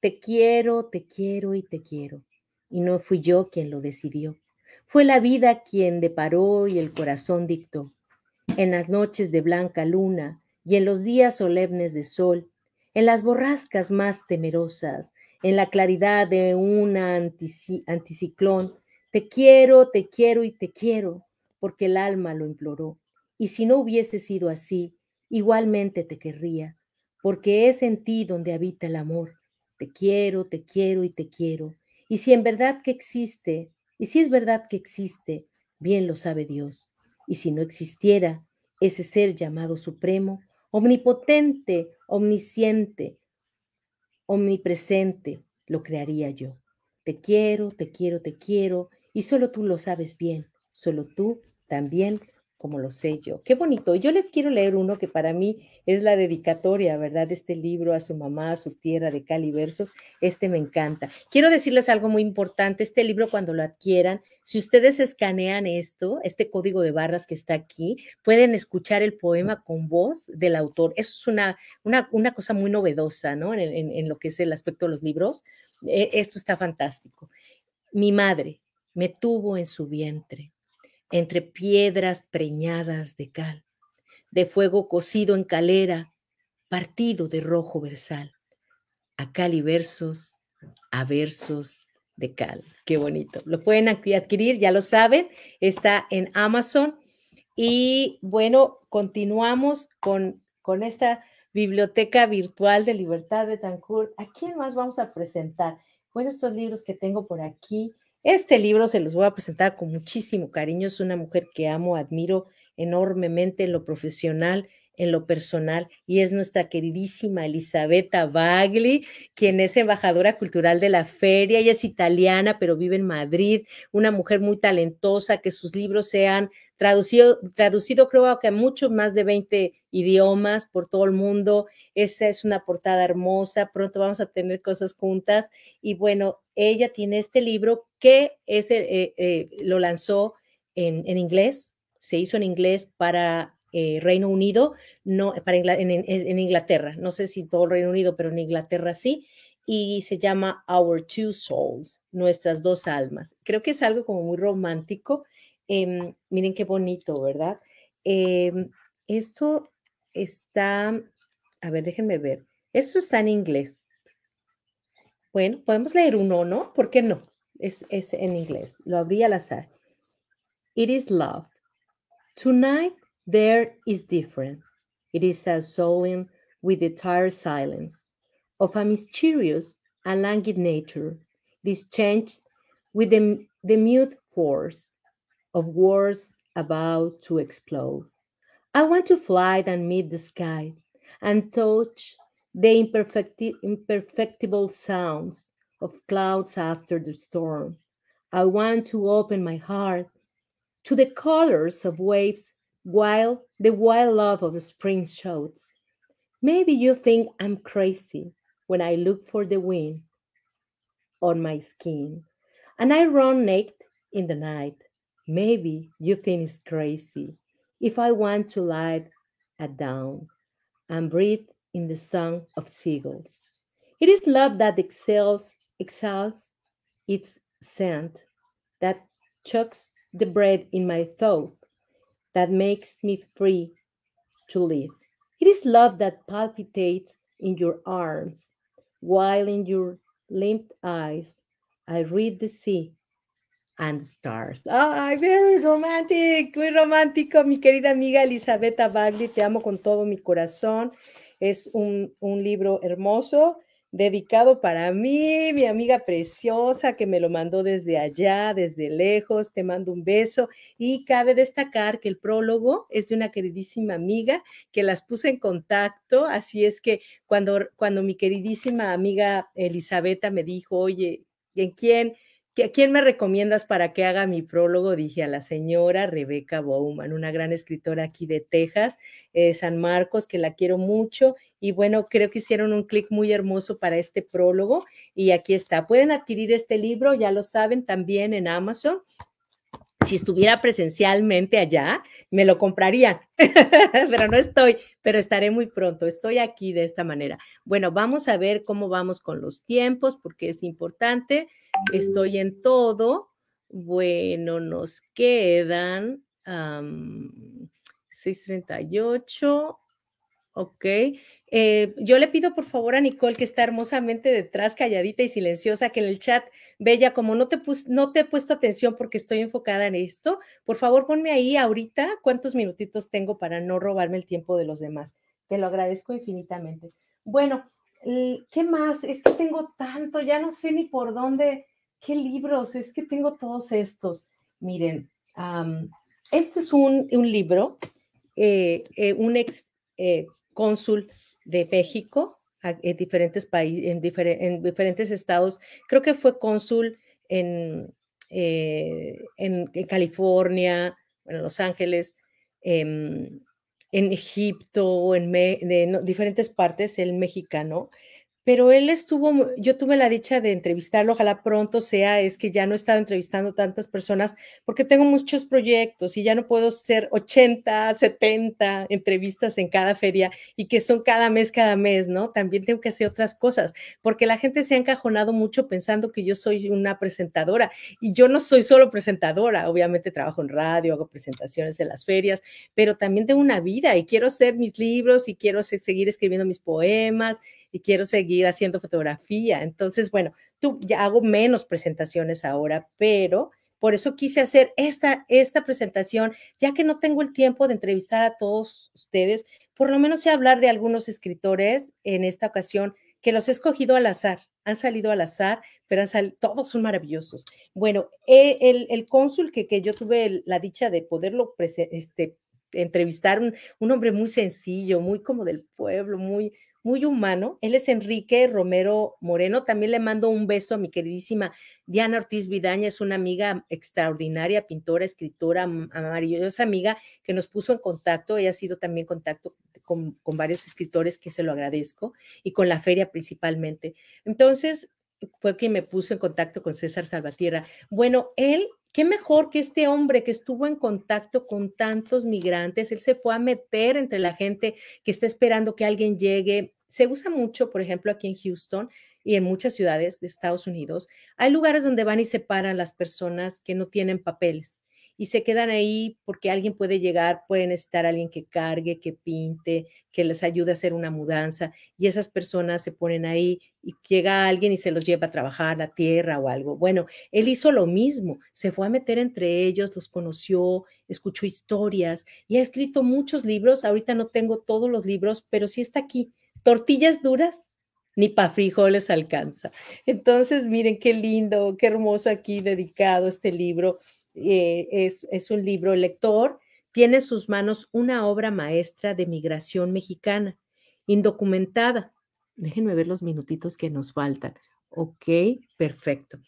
Te quiero, te quiero y te quiero y no fui yo quien lo decidió. Fue la vida quien deparó y el corazón dictó. En las noches de blanca luna y en los días solemnes de sol, en las borrascas más temerosas, en la claridad de un anticiclón, te quiero, te quiero y te quiero, porque el alma lo imploró. Y si no hubiese sido así, igualmente te querría, porque es en ti donde habita el amor. Te quiero, te quiero y te quiero y si en verdad que existe, y si es verdad que existe, bien lo sabe Dios. Y si no existiera ese ser llamado supremo, omnipotente, omnisciente, omnipresente, lo crearía yo. Te quiero, te quiero, te quiero, y solo tú lo sabes bien, solo tú también como lo sé yo. Qué bonito. Yo les quiero leer uno que para mí es la dedicatoria, ¿verdad? De este libro a su mamá, a su tierra de Cali Versos. Este me encanta. Quiero decirles algo muy importante. Este libro cuando lo adquieran, si ustedes escanean esto, este código de barras que está aquí, pueden escuchar el poema con voz del autor. Eso es una, una, cosa muy novedosa, ¿no? En, lo que es el aspecto de los libros. E, esto está fantástico. Mi madre me tuvo en su vientre entre piedras preñadas de cal, de fuego cocido en calera, partido de rojo versal, a cal y versos, a versos de cal. Qué bonito. Lo pueden adquirir, ya lo saben, está en Amazon. Y bueno, continuamos con, con esta Biblioteca Virtual de Libertad de Tancur. ¿A quién más vamos a presentar? Bueno, estos libros que tengo por aquí este libro se los voy a presentar con muchísimo cariño. Es una mujer que amo, admiro enormemente en lo profesional en lo personal y es nuestra queridísima Elisabetta Bagli, quien es embajadora cultural de la feria. Ella es italiana, pero vive en Madrid, una mujer muy talentosa, que sus libros se han traducido, traducido creo que a muchos más de 20 idiomas por todo el mundo. Esa es una portada hermosa, pronto vamos a tener cosas juntas. Y bueno, ella tiene este libro que es, eh, eh, eh, lo lanzó en, en inglés, se hizo en inglés para eh, Reino Unido, no, para en, Inglaterra, no sé si todo el Reino Unido, pero en Inglaterra sí, y se llama Our Two Souls, nuestras dos almas. Creo que es algo como muy romántico. Em, miren qué bonito, ¿verdad? Em, esto está, a ver, déjenme ver, esto está en inglés. Bueno, podemos leer uno, ¿no? ¿Por qué no? Es, es en inglés, lo abrí al azar. It is love. Tonight There is different. It is a solemn with entire tired silence of a mysterious and languid nature. This changed with the, the mute force of words about to explode. I want to fly and meet the sky and touch the imperfecti- imperfectible sounds of clouds after the storm. I want to open my heart to the colors of waves while the wild love of spring shouts. Maybe you think I'm crazy when I look for the wind on my skin and I run naked in the night. Maybe you think it's crazy if I want to lie at dawn and breathe in the song of seagulls. It is love that exhales, exhales its scent, that chucks the bread in my throat, that makes me free to live. It is love that palpitates in your arms, while in your limped eyes I read the sea and stars. Ay, very romantic, muy romántico, mi querida amiga Elizabeth Bagley, te amo con todo mi corazón. Es un, un libro hermoso dedicado para mí, mi amiga preciosa que me lo mandó desde allá, desde lejos, te mando un beso y cabe destacar que el prólogo es de una queridísima amiga que las puse en contacto, así es que cuando, cuando mi queridísima amiga Elisabetta me dijo, oye, ¿en quién? ¿A quién me recomiendas para que haga mi prólogo? Dije a la señora Rebeca Bowman, una gran escritora aquí de Texas, eh, San Marcos, que la quiero mucho. Y bueno, creo que hicieron un clic muy hermoso para este prólogo. Y aquí está. Pueden adquirir este libro, ya lo saben, también en Amazon si estuviera presencialmente allá, me lo compraría, pero no estoy, pero estaré muy pronto, estoy aquí de esta manera. Bueno, vamos a ver cómo vamos con los tiempos, porque es importante, estoy en todo. Bueno, nos quedan 6.38, Ok. Eh, yo le pido por favor a Nicole, que está hermosamente detrás, calladita y silenciosa, que en el chat, Bella, como no te, no te he puesto atención porque estoy enfocada en esto, por favor ponme ahí ahorita cuántos minutitos tengo para no robarme el tiempo de los demás. Te lo agradezco infinitamente. Bueno, ¿qué más? Es que tengo tanto, ya no sé ni por dónde, qué libros, es que tengo todos estos. Miren, este es un, libro, eh, eh, un ex cónsul de México en diferentes países, en, diferentes estados. Creo que fue cónsul en, eh, en, California, en Los Ángeles, em, en Egipto, en, diferentes partes, el mexicano pero él estuvo, yo tuve la dicha de entrevistarlo, ojalá pronto sea, es que ya no he estado entrevistando tantas personas porque tengo muchos proyectos y ya no puedo hacer 80, 70 entrevistas en cada feria y que son cada mes, cada mes, ¿no? También tengo que hacer otras cosas porque la gente se ha encajonado mucho pensando que yo soy una presentadora y yo no soy solo presentadora, obviamente trabajo en radio, hago presentaciones en las ferias, pero también tengo una vida y quiero hacer mis libros y quiero seguir escribiendo mis poemas y quiero seguir haciendo fotografía. Entonces, bueno, tú, ya hago menos presentaciones ahora, pero por eso quise hacer esta, esta presentación, ya que no tengo el tiempo de entrevistar a todos ustedes, por lo menos sé hablar de algunos escritores en esta ocasión que los he escogido al azar, han salido al azar, pero todos son maravillosos. Bueno, eh, el, el cónsul que, que, yo tuve la dicha de poderlo este, entrevistar, un hombre muy sencillo, muy como del pueblo, muy, muy humano. Él es Enrique Romero Moreno. También le mando un beso a mi queridísima Diana Ortiz Vidaña, es una amiga extraordinaria, pintora, escritora, maravillosa amiga que nos puso en contacto. Ella ha sido también en contacto con varios escritores que se lo agradezco y con la feria principalmente. Entonces, fue quien me puso en contacto con César Salvatierra. Bueno, él qué mejor que este hombre que estuvo en contacto con tantos migrantes, él se fue a meter entre la gente que está esperando que alguien llegue. Se usa mucho, por ejemplo, aquí en Houston y en muchas ciudades de Estados Unidos. Hay lugares donde van y separan las personas que no tienen papeles y se quedan ahí porque alguien puede llegar, pueden estar alguien que cargue, que pinte, que les ayude a hacer una mudanza y esas personas se ponen ahí y llega alguien y se los lleva a trabajar la tierra o algo. Bueno, él hizo lo mismo, se fue a meter entre ellos, los conoció, escuchó historias y ha escrito muchos libros. Ahorita no tengo todos los libros, pero sí está aquí. Tortillas duras, ni pa' frijoles alcanza. Entonces, miren qué lindo, qué hermoso aquí dedicado este libro eh, es, un libro El lector, tiene en sus manos una obra maestra de migración mexicana, indocumentada. Déjenme ver los minutitos que nos faltan. Ok, perfecto.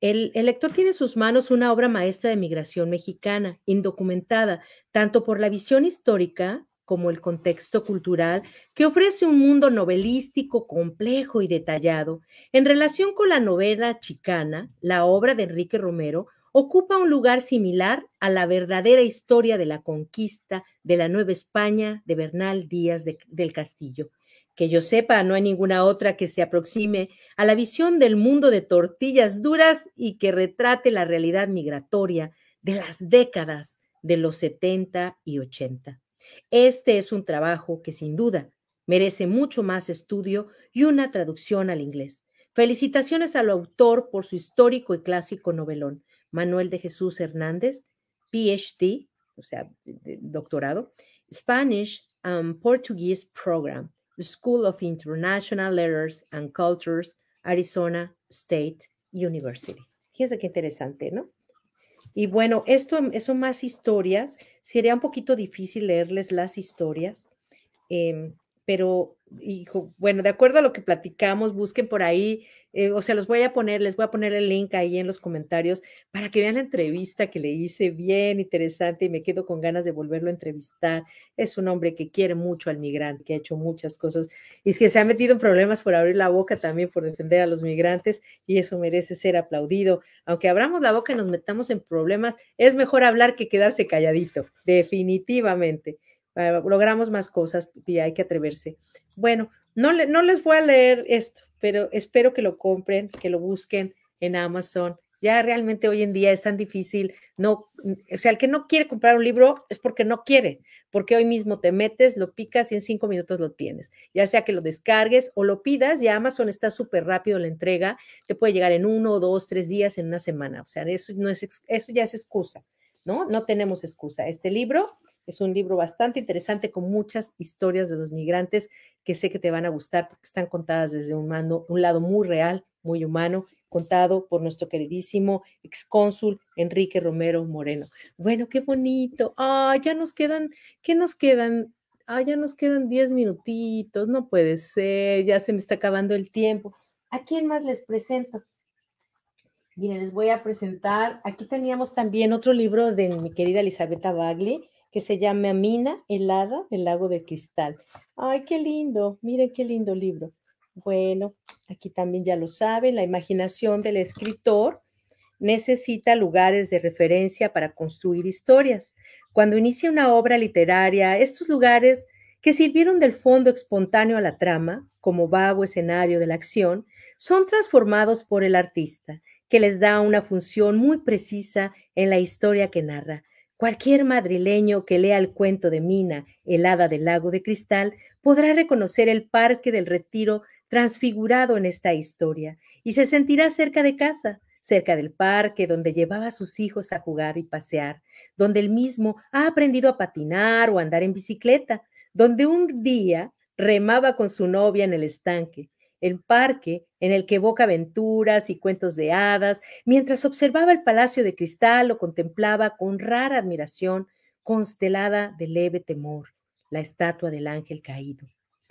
El, el, lector tiene en sus manos una obra maestra de migración mexicana, indocumentada, tanto por la visión histórica como el contexto cultural, que ofrece un mundo novelístico complejo y detallado. En relación con la novela chicana, la obra de Enrique Romero ocupa un lugar similar a la verdadera historia de la conquista de la Nueva España de Bernal Díaz del Castillo. Que yo sepa, no hay ninguna otra que se aproxime a la visión del mundo de tortillas duras y que retrate la realidad migratoria de las décadas de los 70 y 80. Este es un trabajo que sin duda merece mucho más estudio y una traducción al inglés. Felicitaciones al autor por su histórico y clásico novelón. Manuel de Jesús Hernández, PhD, o sea, doctorado, Spanish and Portuguese Program, School of International Letters and Cultures, Arizona State University. Fíjense qué interesante, ¿no? Y bueno, esto son más historias. Sería un poquito difícil leerles las historias. Em, pero hijo, bueno, de acuerdo a lo que platicamos, busquen por ahí, eh, o sea, los voy a poner, les voy a poner el link ahí en los comentarios para que vean la entrevista que le hice, bien interesante y me quedo con ganas de volverlo a entrevistar. Es un hombre que quiere mucho al migrante, que ha hecho muchas cosas y es que se ha metido en problemas por abrir la boca también, por defender a los migrantes y eso merece ser aplaudido. Aunque abramos la boca y nos metamos en problemas, es mejor hablar que quedarse calladito, definitivamente logramos más cosas y hay que atreverse. Bueno, no, no les voy a leer esto, pero espero que lo compren, que lo busquen en Amazon. Ya realmente hoy en día es tan difícil, no, o sea, el que no quiere comprar un libro es porque no quiere, porque hoy mismo te metes, lo picas y en cinco minutos lo tienes, ya sea que lo descargues o lo pidas, ya Amazon está súper rápido la entrega, te puede llegar en uno, dos, tres días, en una semana, o sea, eso, no es, eso ya es excusa, ¿no? No tenemos excusa. Este libro es un libro bastante interesante con muchas historias de los migrantes que sé que te van a gustar porque están contadas desde un, un lado muy real, muy humano, contado por nuestro queridísimo excónsul Enrique Romero Moreno. Bueno, qué bonito. Ah, ya nos quedan, ¿qué nos quedan? Ah, ya nos quedan diez minutitos, no puede ser, ya se me está acabando el tiempo. ¿A quién más les presento? Bien, les voy a presentar. Aquí teníamos también otro libro de mi querida Elizabeth Bagley, que se llama Mina helada del lago de cristal. Ay, qué lindo, miren qué lindo libro. Bueno, aquí también ya lo saben, la imaginación del escritor necesita lugares de referencia para construir historias. Cuando inicia una obra literaria, estos lugares que sirvieron del fondo espontáneo a la trama, como vago escenario de la acción, son transformados por el artista, que les da una función muy precisa en la historia que narra. Cualquier madrileño que lea el cuento de Mina, el hada del lago de cristal, podrá reconocer el parque del retiro transfigurado en esta historia y se sentirá cerca de casa, cerca del parque donde llevaba a sus hijos a jugar y pasear, donde él mismo ha aprendido a patinar o andar en bicicleta, donde un día remaba con su novia en el estanque, el parque en el que evoca aventuras y cuentos de hadas, mientras observaba el palacio de cristal, lo contemplaba con rara admiración, constelada de leve temor, la estatua del ángel caído.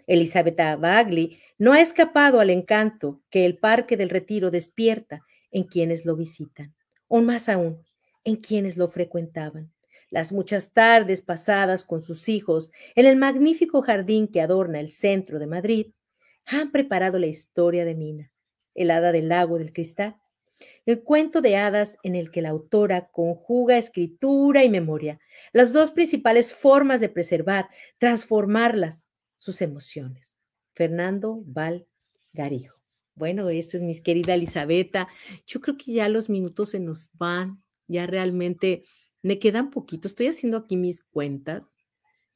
Elizabeth Bagley no ha escapado al encanto que el Parque del Retiro despierta en quienes lo visitan, o más aún, en quienes lo frecuentaban. Las muchas tardes pasadas con sus hijos en el magnífico jardín que adorna el centro de Madrid han preparado la historia de Mina, el hada del lago del cristal, el cuento de hadas en el que la autora conjuga escritura y memoria, las dos principales formas de preservar, transformarlas, sus emociones. Fernando Val Garijo. Bueno, esta es mi querida Elisabetta. Yo creo que ya los minutos se nos van, ya realmente me quedan poquitos. Estoy haciendo aquí mis cuentas.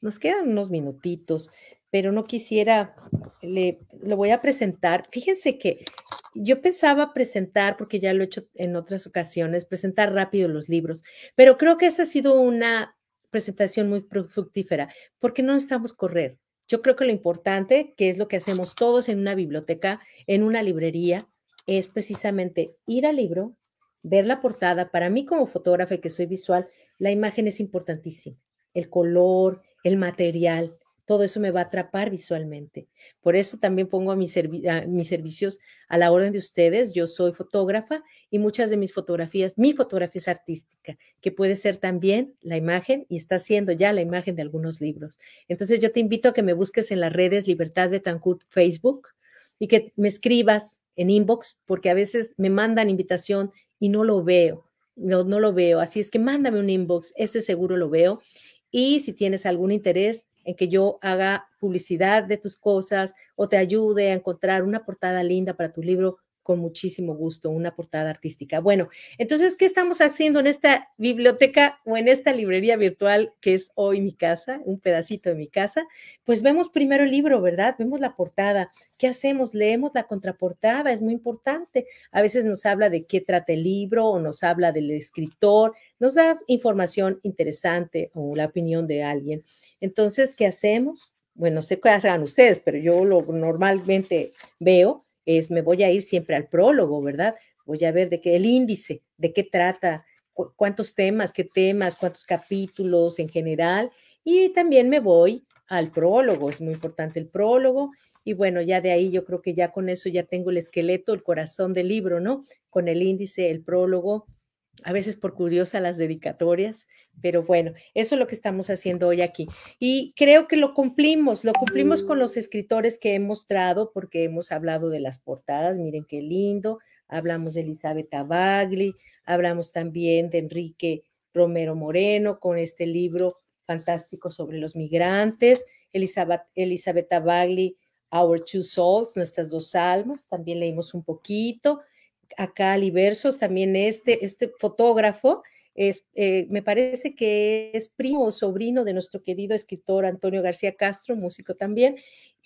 Nos quedan unos minutitos, pero no quisiera, le, lo voy a presentar. Fíjense que yo pensaba presentar, porque ya lo he hecho en otras ocasiones, presentar rápido los libros, pero creo que esta ha sido una presentación muy fructífera, porque no estamos correr. Yo creo que lo importante, que es lo que hacemos todos en una biblioteca, en una librería, es precisamente ir al libro, ver la portada. Para mí como fotógrafa y que soy visual, la imagen es importantísima. El color, el material, todo eso me va a atrapar visualmente. Por eso también pongo a mis, servicios a la orden de ustedes. Yo soy fotógrafa y muchas de mis fotografías, mi fotografía es artística, que puede ser también la imagen y está siendo ya la imagen de algunos libros. Entonces yo te invito a que me busques en las redes Libertad de Tancut Facebook y que me escribas en inbox porque a veces me mandan invitación y no lo veo. No, no lo veo, así es que mándame un inbox, ese seguro lo veo. Y si tienes algún interés, en que yo haga publicidad de tus cosas o te ayude a encontrar una portada linda para tu libro, con muchísimo gusto una portada artística. Bueno, entonces, ¿qué estamos haciendo en esta biblioteca o en esta librería virtual que es hoy mi casa, un pedacito de mi casa? Pues vemos primero el libro, ¿verdad? Vemos la portada. ¿Qué hacemos? Leemos la contraportada, es muy importante. A veces nos habla de qué trata el libro o nos habla del escritor, nos da información interesante o la opinión de alguien. Entonces, ¿qué hacemos? Bueno, no sé qué hacen ustedes, pero yo lo normalmente veo es, me voy a ir siempre al prólogo, ¿verdad? Voy a ver de qué, el índice, de qué trata, cuántos temas, qué temas, cuántos capítulos en general. Y también me voy al prólogo, es muy importante el prólogo. Y bueno, ya de ahí yo creo que ya con eso ya tengo el esqueleto, el corazón del libro, ¿no? Con el índice, el prólogo, a veces por curiosa las dedicatorias, pero bueno, eso es lo que estamos haciendo hoy aquí. Y creo que lo cumplimos, lo cumplimos con los escritores que he mostrado, porque hemos hablado de las portadas, miren qué lindo, hablamos de Elizabeth Bagley, hablamos también de Enrique Romero Moreno con este libro fantástico sobre los migrantes, Elizabeth, Elizabeth Bagley, Our Two Souls, Nuestras Dos Almas, también leímos un poquito acá Liversos, también este, este fotógrafo, es, eh, me parece que es primo o sobrino de nuestro querido escritor Antonio García Castro, músico también,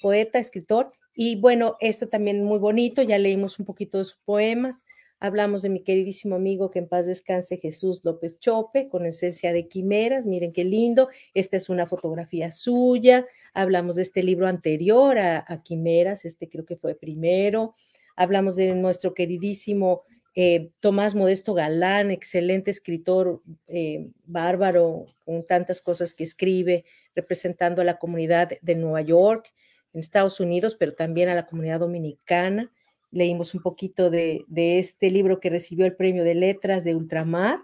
poeta, escritor. Y bueno, esto también muy bonito, ya leímos un poquito de sus poemas. Hablamos de mi queridísimo amigo que en paz descanse Jesús López Chope, con esencia de quimeras. Miren qué lindo. Esta es una fotografía suya. Hablamos de este libro anterior a Quimeras, este creo que fue primero hablamos de nuestro queridísimo eh, Tomás Modesto Galán, excelente escritor, eh, bárbaro, con tantas cosas que escribe, representando a la comunidad de Nueva York, en Estados Unidos, pero también a la comunidad dominicana. Leímos un poquito de, de este libro que recibió el premio de letras de Ultramar.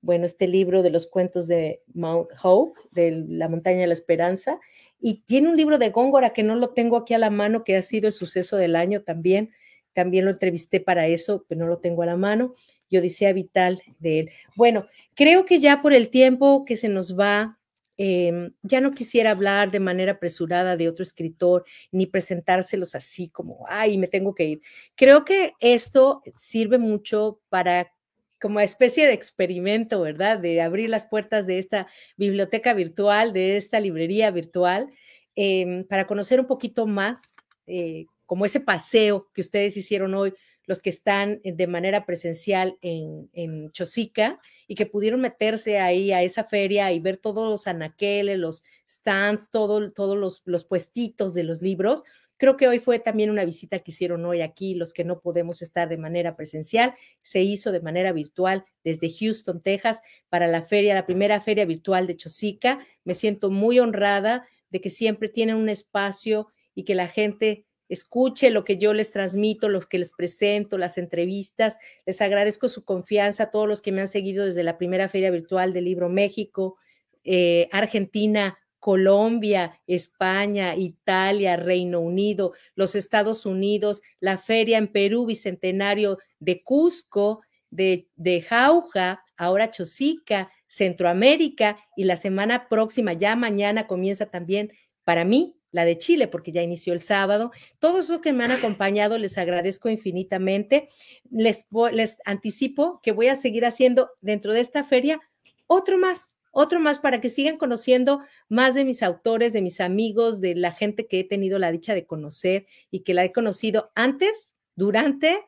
Bueno, este libro de los cuentos de Mount Hope, de la montaña de la esperanza, y tiene un libro de Góngora que no lo tengo aquí a la mano, que ha sido el suceso del año también, también lo entrevisté para eso, pero no lo tengo a la mano, Yo decía Vital de él. Bueno, creo que ya por el tiempo que se nos va, em, ya no quisiera hablar de manera apresurada de otro escritor, ni presentárselos así como, ay, me tengo que ir. Creo que esto sirve mucho para como especie de experimento, ¿verdad? De abrir las puertas de esta biblioteca virtual, de esta librería virtual, em, para conocer un poquito más eh, como ese paseo que ustedes hicieron hoy, los que están eh, de manera presencial en, Chosica y que pudieron meterse ahí a esa feria y ver todos los anaqueles, los stands, todos los, los puestitos de los libros. Creo que hoy fue también una visita que hicieron hoy aquí, los que no podemos estar de manera presencial, se hizo de manera virtual desde Houston, Texas, para la feria, la primera feria virtual de Chosica. Me siento muy honrada de que siempre tienen un espacio y que la gente escuche lo que yo les transmito, lo que les presento, las entrevistas. Les agradezco su confianza a todos los que me han seguido desde la primera feria virtual del libro México, eh, Argentina, Colombia, España, Italia, Reino Unido, los Estados Unidos, la feria en Perú, Bicentenario de Cusco, de, de Jauja, ahora Chosica, Centroamérica y la semana próxima, ya mañana comienza también para mí la de Chile, porque ya inició el sábado. Todos los que me han acompañado, les agradezco infinitamente. Les, les anticipo que voy a seguir haciendo dentro de esta feria otro más, otro más para que sigan conociendo más de mis autores, de mis amigos, de la gente que he tenido la dicha de conocer y que la he conocido antes, durante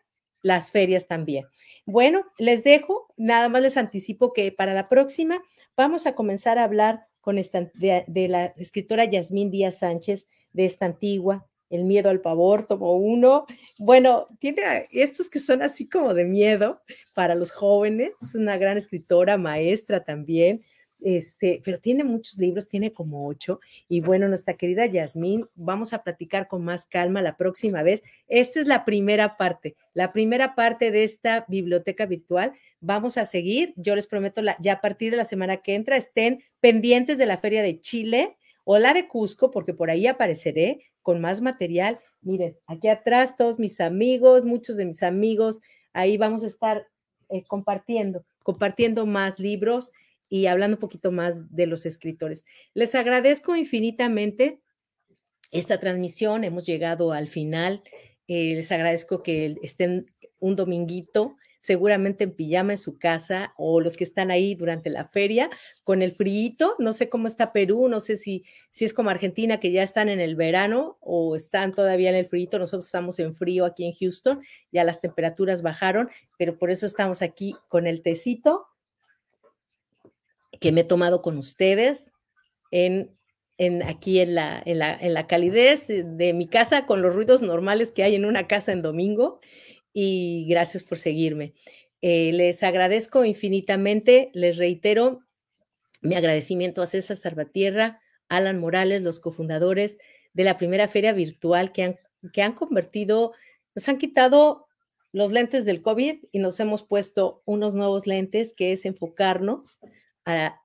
las ferias también. Bueno, les dejo, nada más les anticipo que para la próxima vamos a comenzar a hablar con esta, de, la escritora Yasmín Díaz Sánchez de esta antigua, El miedo al pavor, tomo uno. Bueno, tiene estos que son así como de miedo para los jóvenes, es una gran escritora, maestra también, este, pero tiene muchos libros, tiene como ocho. Y bueno, nuestra querida Yasmín, vamos a platicar con más calma la próxima vez. Esta es la primera parte, la primera parte de esta biblioteca virtual. Vamos a seguir, yo les prometo, ya a partir de la semana que entra, estén pendientes de la Feria de Chile o la de Cusco, porque por ahí apareceré con más material. Miren, aquí atrás todos mis amigos, muchos de mis amigos, ahí vamos a estar eh, compartiendo, compartiendo más libros y hablando un poquito más de los escritores. Les agradezco infinitamente esta transmisión, hemos llegado al final. Eh, les agradezco que estén un dominguito, seguramente en pijama en su casa o los que están ahí durante la feria con el frío. No sé cómo está Perú, no sé si, si es como Argentina que ya están en el verano o están todavía en el frío. Nosotros estamos en frío aquí en Houston, ya las temperaturas bajaron, pero por eso estamos aquí con el tecito que me he tomado con ustedes en, en aquí en la, en, la, en la calidez de mi casa con los ruidos normales que hay en una casa en domingo. Y gracias por seguirme. Eh, les agradezco infinitamente, les reitero mi agradecimiento a César Salvatierra, Alan Morales, los cofundadores de la primera feria virtual que han, que han convertido, nos han quitado los lentes del COVID y nos hemos puesto unos nuevos lentes que es enfocarnos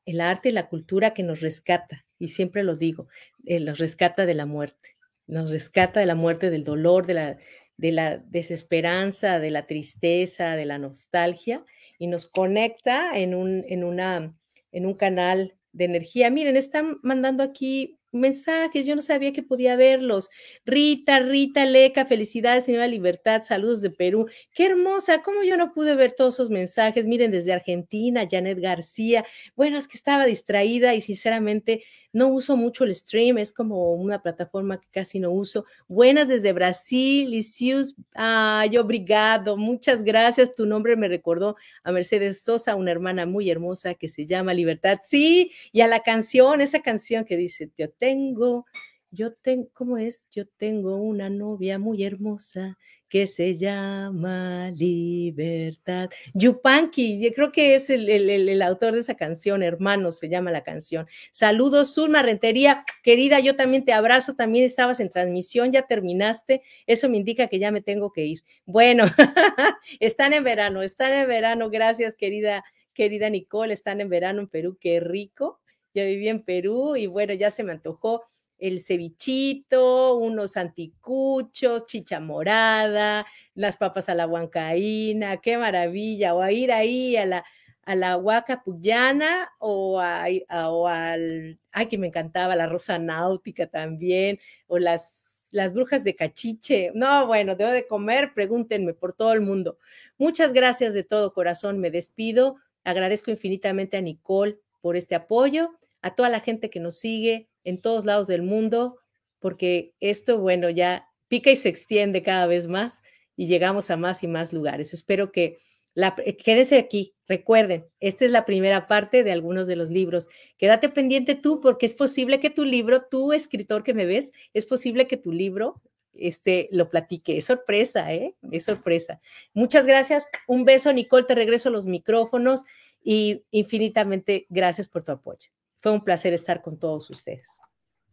el arte y la cultura que nos rescata, y siempre lo digo, eh, nos rescata de la muerte, nos rescata de la muerte, del dolor, de la, de la desesperanza, de la tristeza, de la nostalgia, y nos conecta en un, en una, en un canal de energía. Miren, están mandando aquí mensajes, yo no sabía que podía verlos. Rita, Rita, Leca, felicidades, señora Libertad, saludos de Perú. Qué hermosa, cómo yo no pude ver todos esos mensajes. Miren, desde Argentina, Janet García. buenas que estaba distraída y sinceramente no uso mucho el stream, es como una plataforma que casi no uso. Buenas desde Brasil, Lisius, ay, obrigado, muchas gracias. Tu nombre me recordó a Mercedes Sosa, una hermana muy hermosa que se llama Libertad. Sí, y a la canción, esa canción que dice, tengo, yo tengo, ¿cómo es? Yo tengo una novia muy hermosa que se llama Libertad. Yupanqui, yo creo que es el, el, autor de esa canción, hermano, se llama la canción. Saludos, una Rentería, querida, yo también te abrazo, también estabas en transmisión, ya terminaste, eso me indica que ya me tengo que ir. Bueno, están en verano, están en verano, gracias, querida, querida Nicole, están en verano en Perú, qué rico ya viví en Perú y bueno, ya se me antojó el cevichito, unos anticuchos, chicha morada, las papas a la huancaína, qué maravilla, o a ir ahí a la, a la huaca puyana o, o al, ay, que me encantaba, la rosa náutica también, o las las brujas de cachiche. No, bueno, debo de comer, pregúntenme por todo el mundo. Muchas gracias de todo corazón, me despido. Agradezco infinitamente a Nicole, por este apoyo, a toda la gente que nos sigue en todos lados del mundo, porque esto, bueno, ya pica y se extiende cada vez más y llegamos a más y más lugares. Espero que la, eh, quédese aquí. Recuerden, esta es la primera parte de algunos de los libros. Quédate pendiente tú, porque es posible que tu libro, tú escritor que me ves, es posible que tu libro este, lo platique. Es sorpresa, ¿eh? Es sorpresa. Muchas gracias. Un beso, Nicole. Te regreso los micrófonos y infinitamente gracias por tu apoyo. Fue un placer estar con todos ustedes.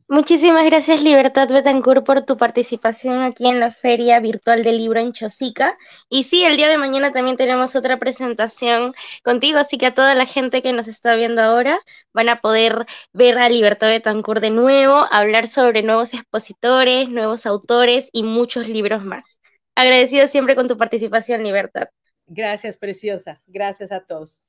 Muchísimas gracias Libertad Betancourt por tu participación aquí en la Feria Virtual del Libro en Chosica. Y sí, el día de mañana también tenemos otra presentación contigo, así que a toda la gente que nos está viendo ahora van a poder ver a Libertad Betancourt de nuevo, hablar sobre nuevos expositores, nuevos autores y muchos libros más. Agradecido siempre con tu participación, Libertad. Gracias, preciosa. Gracias a todos.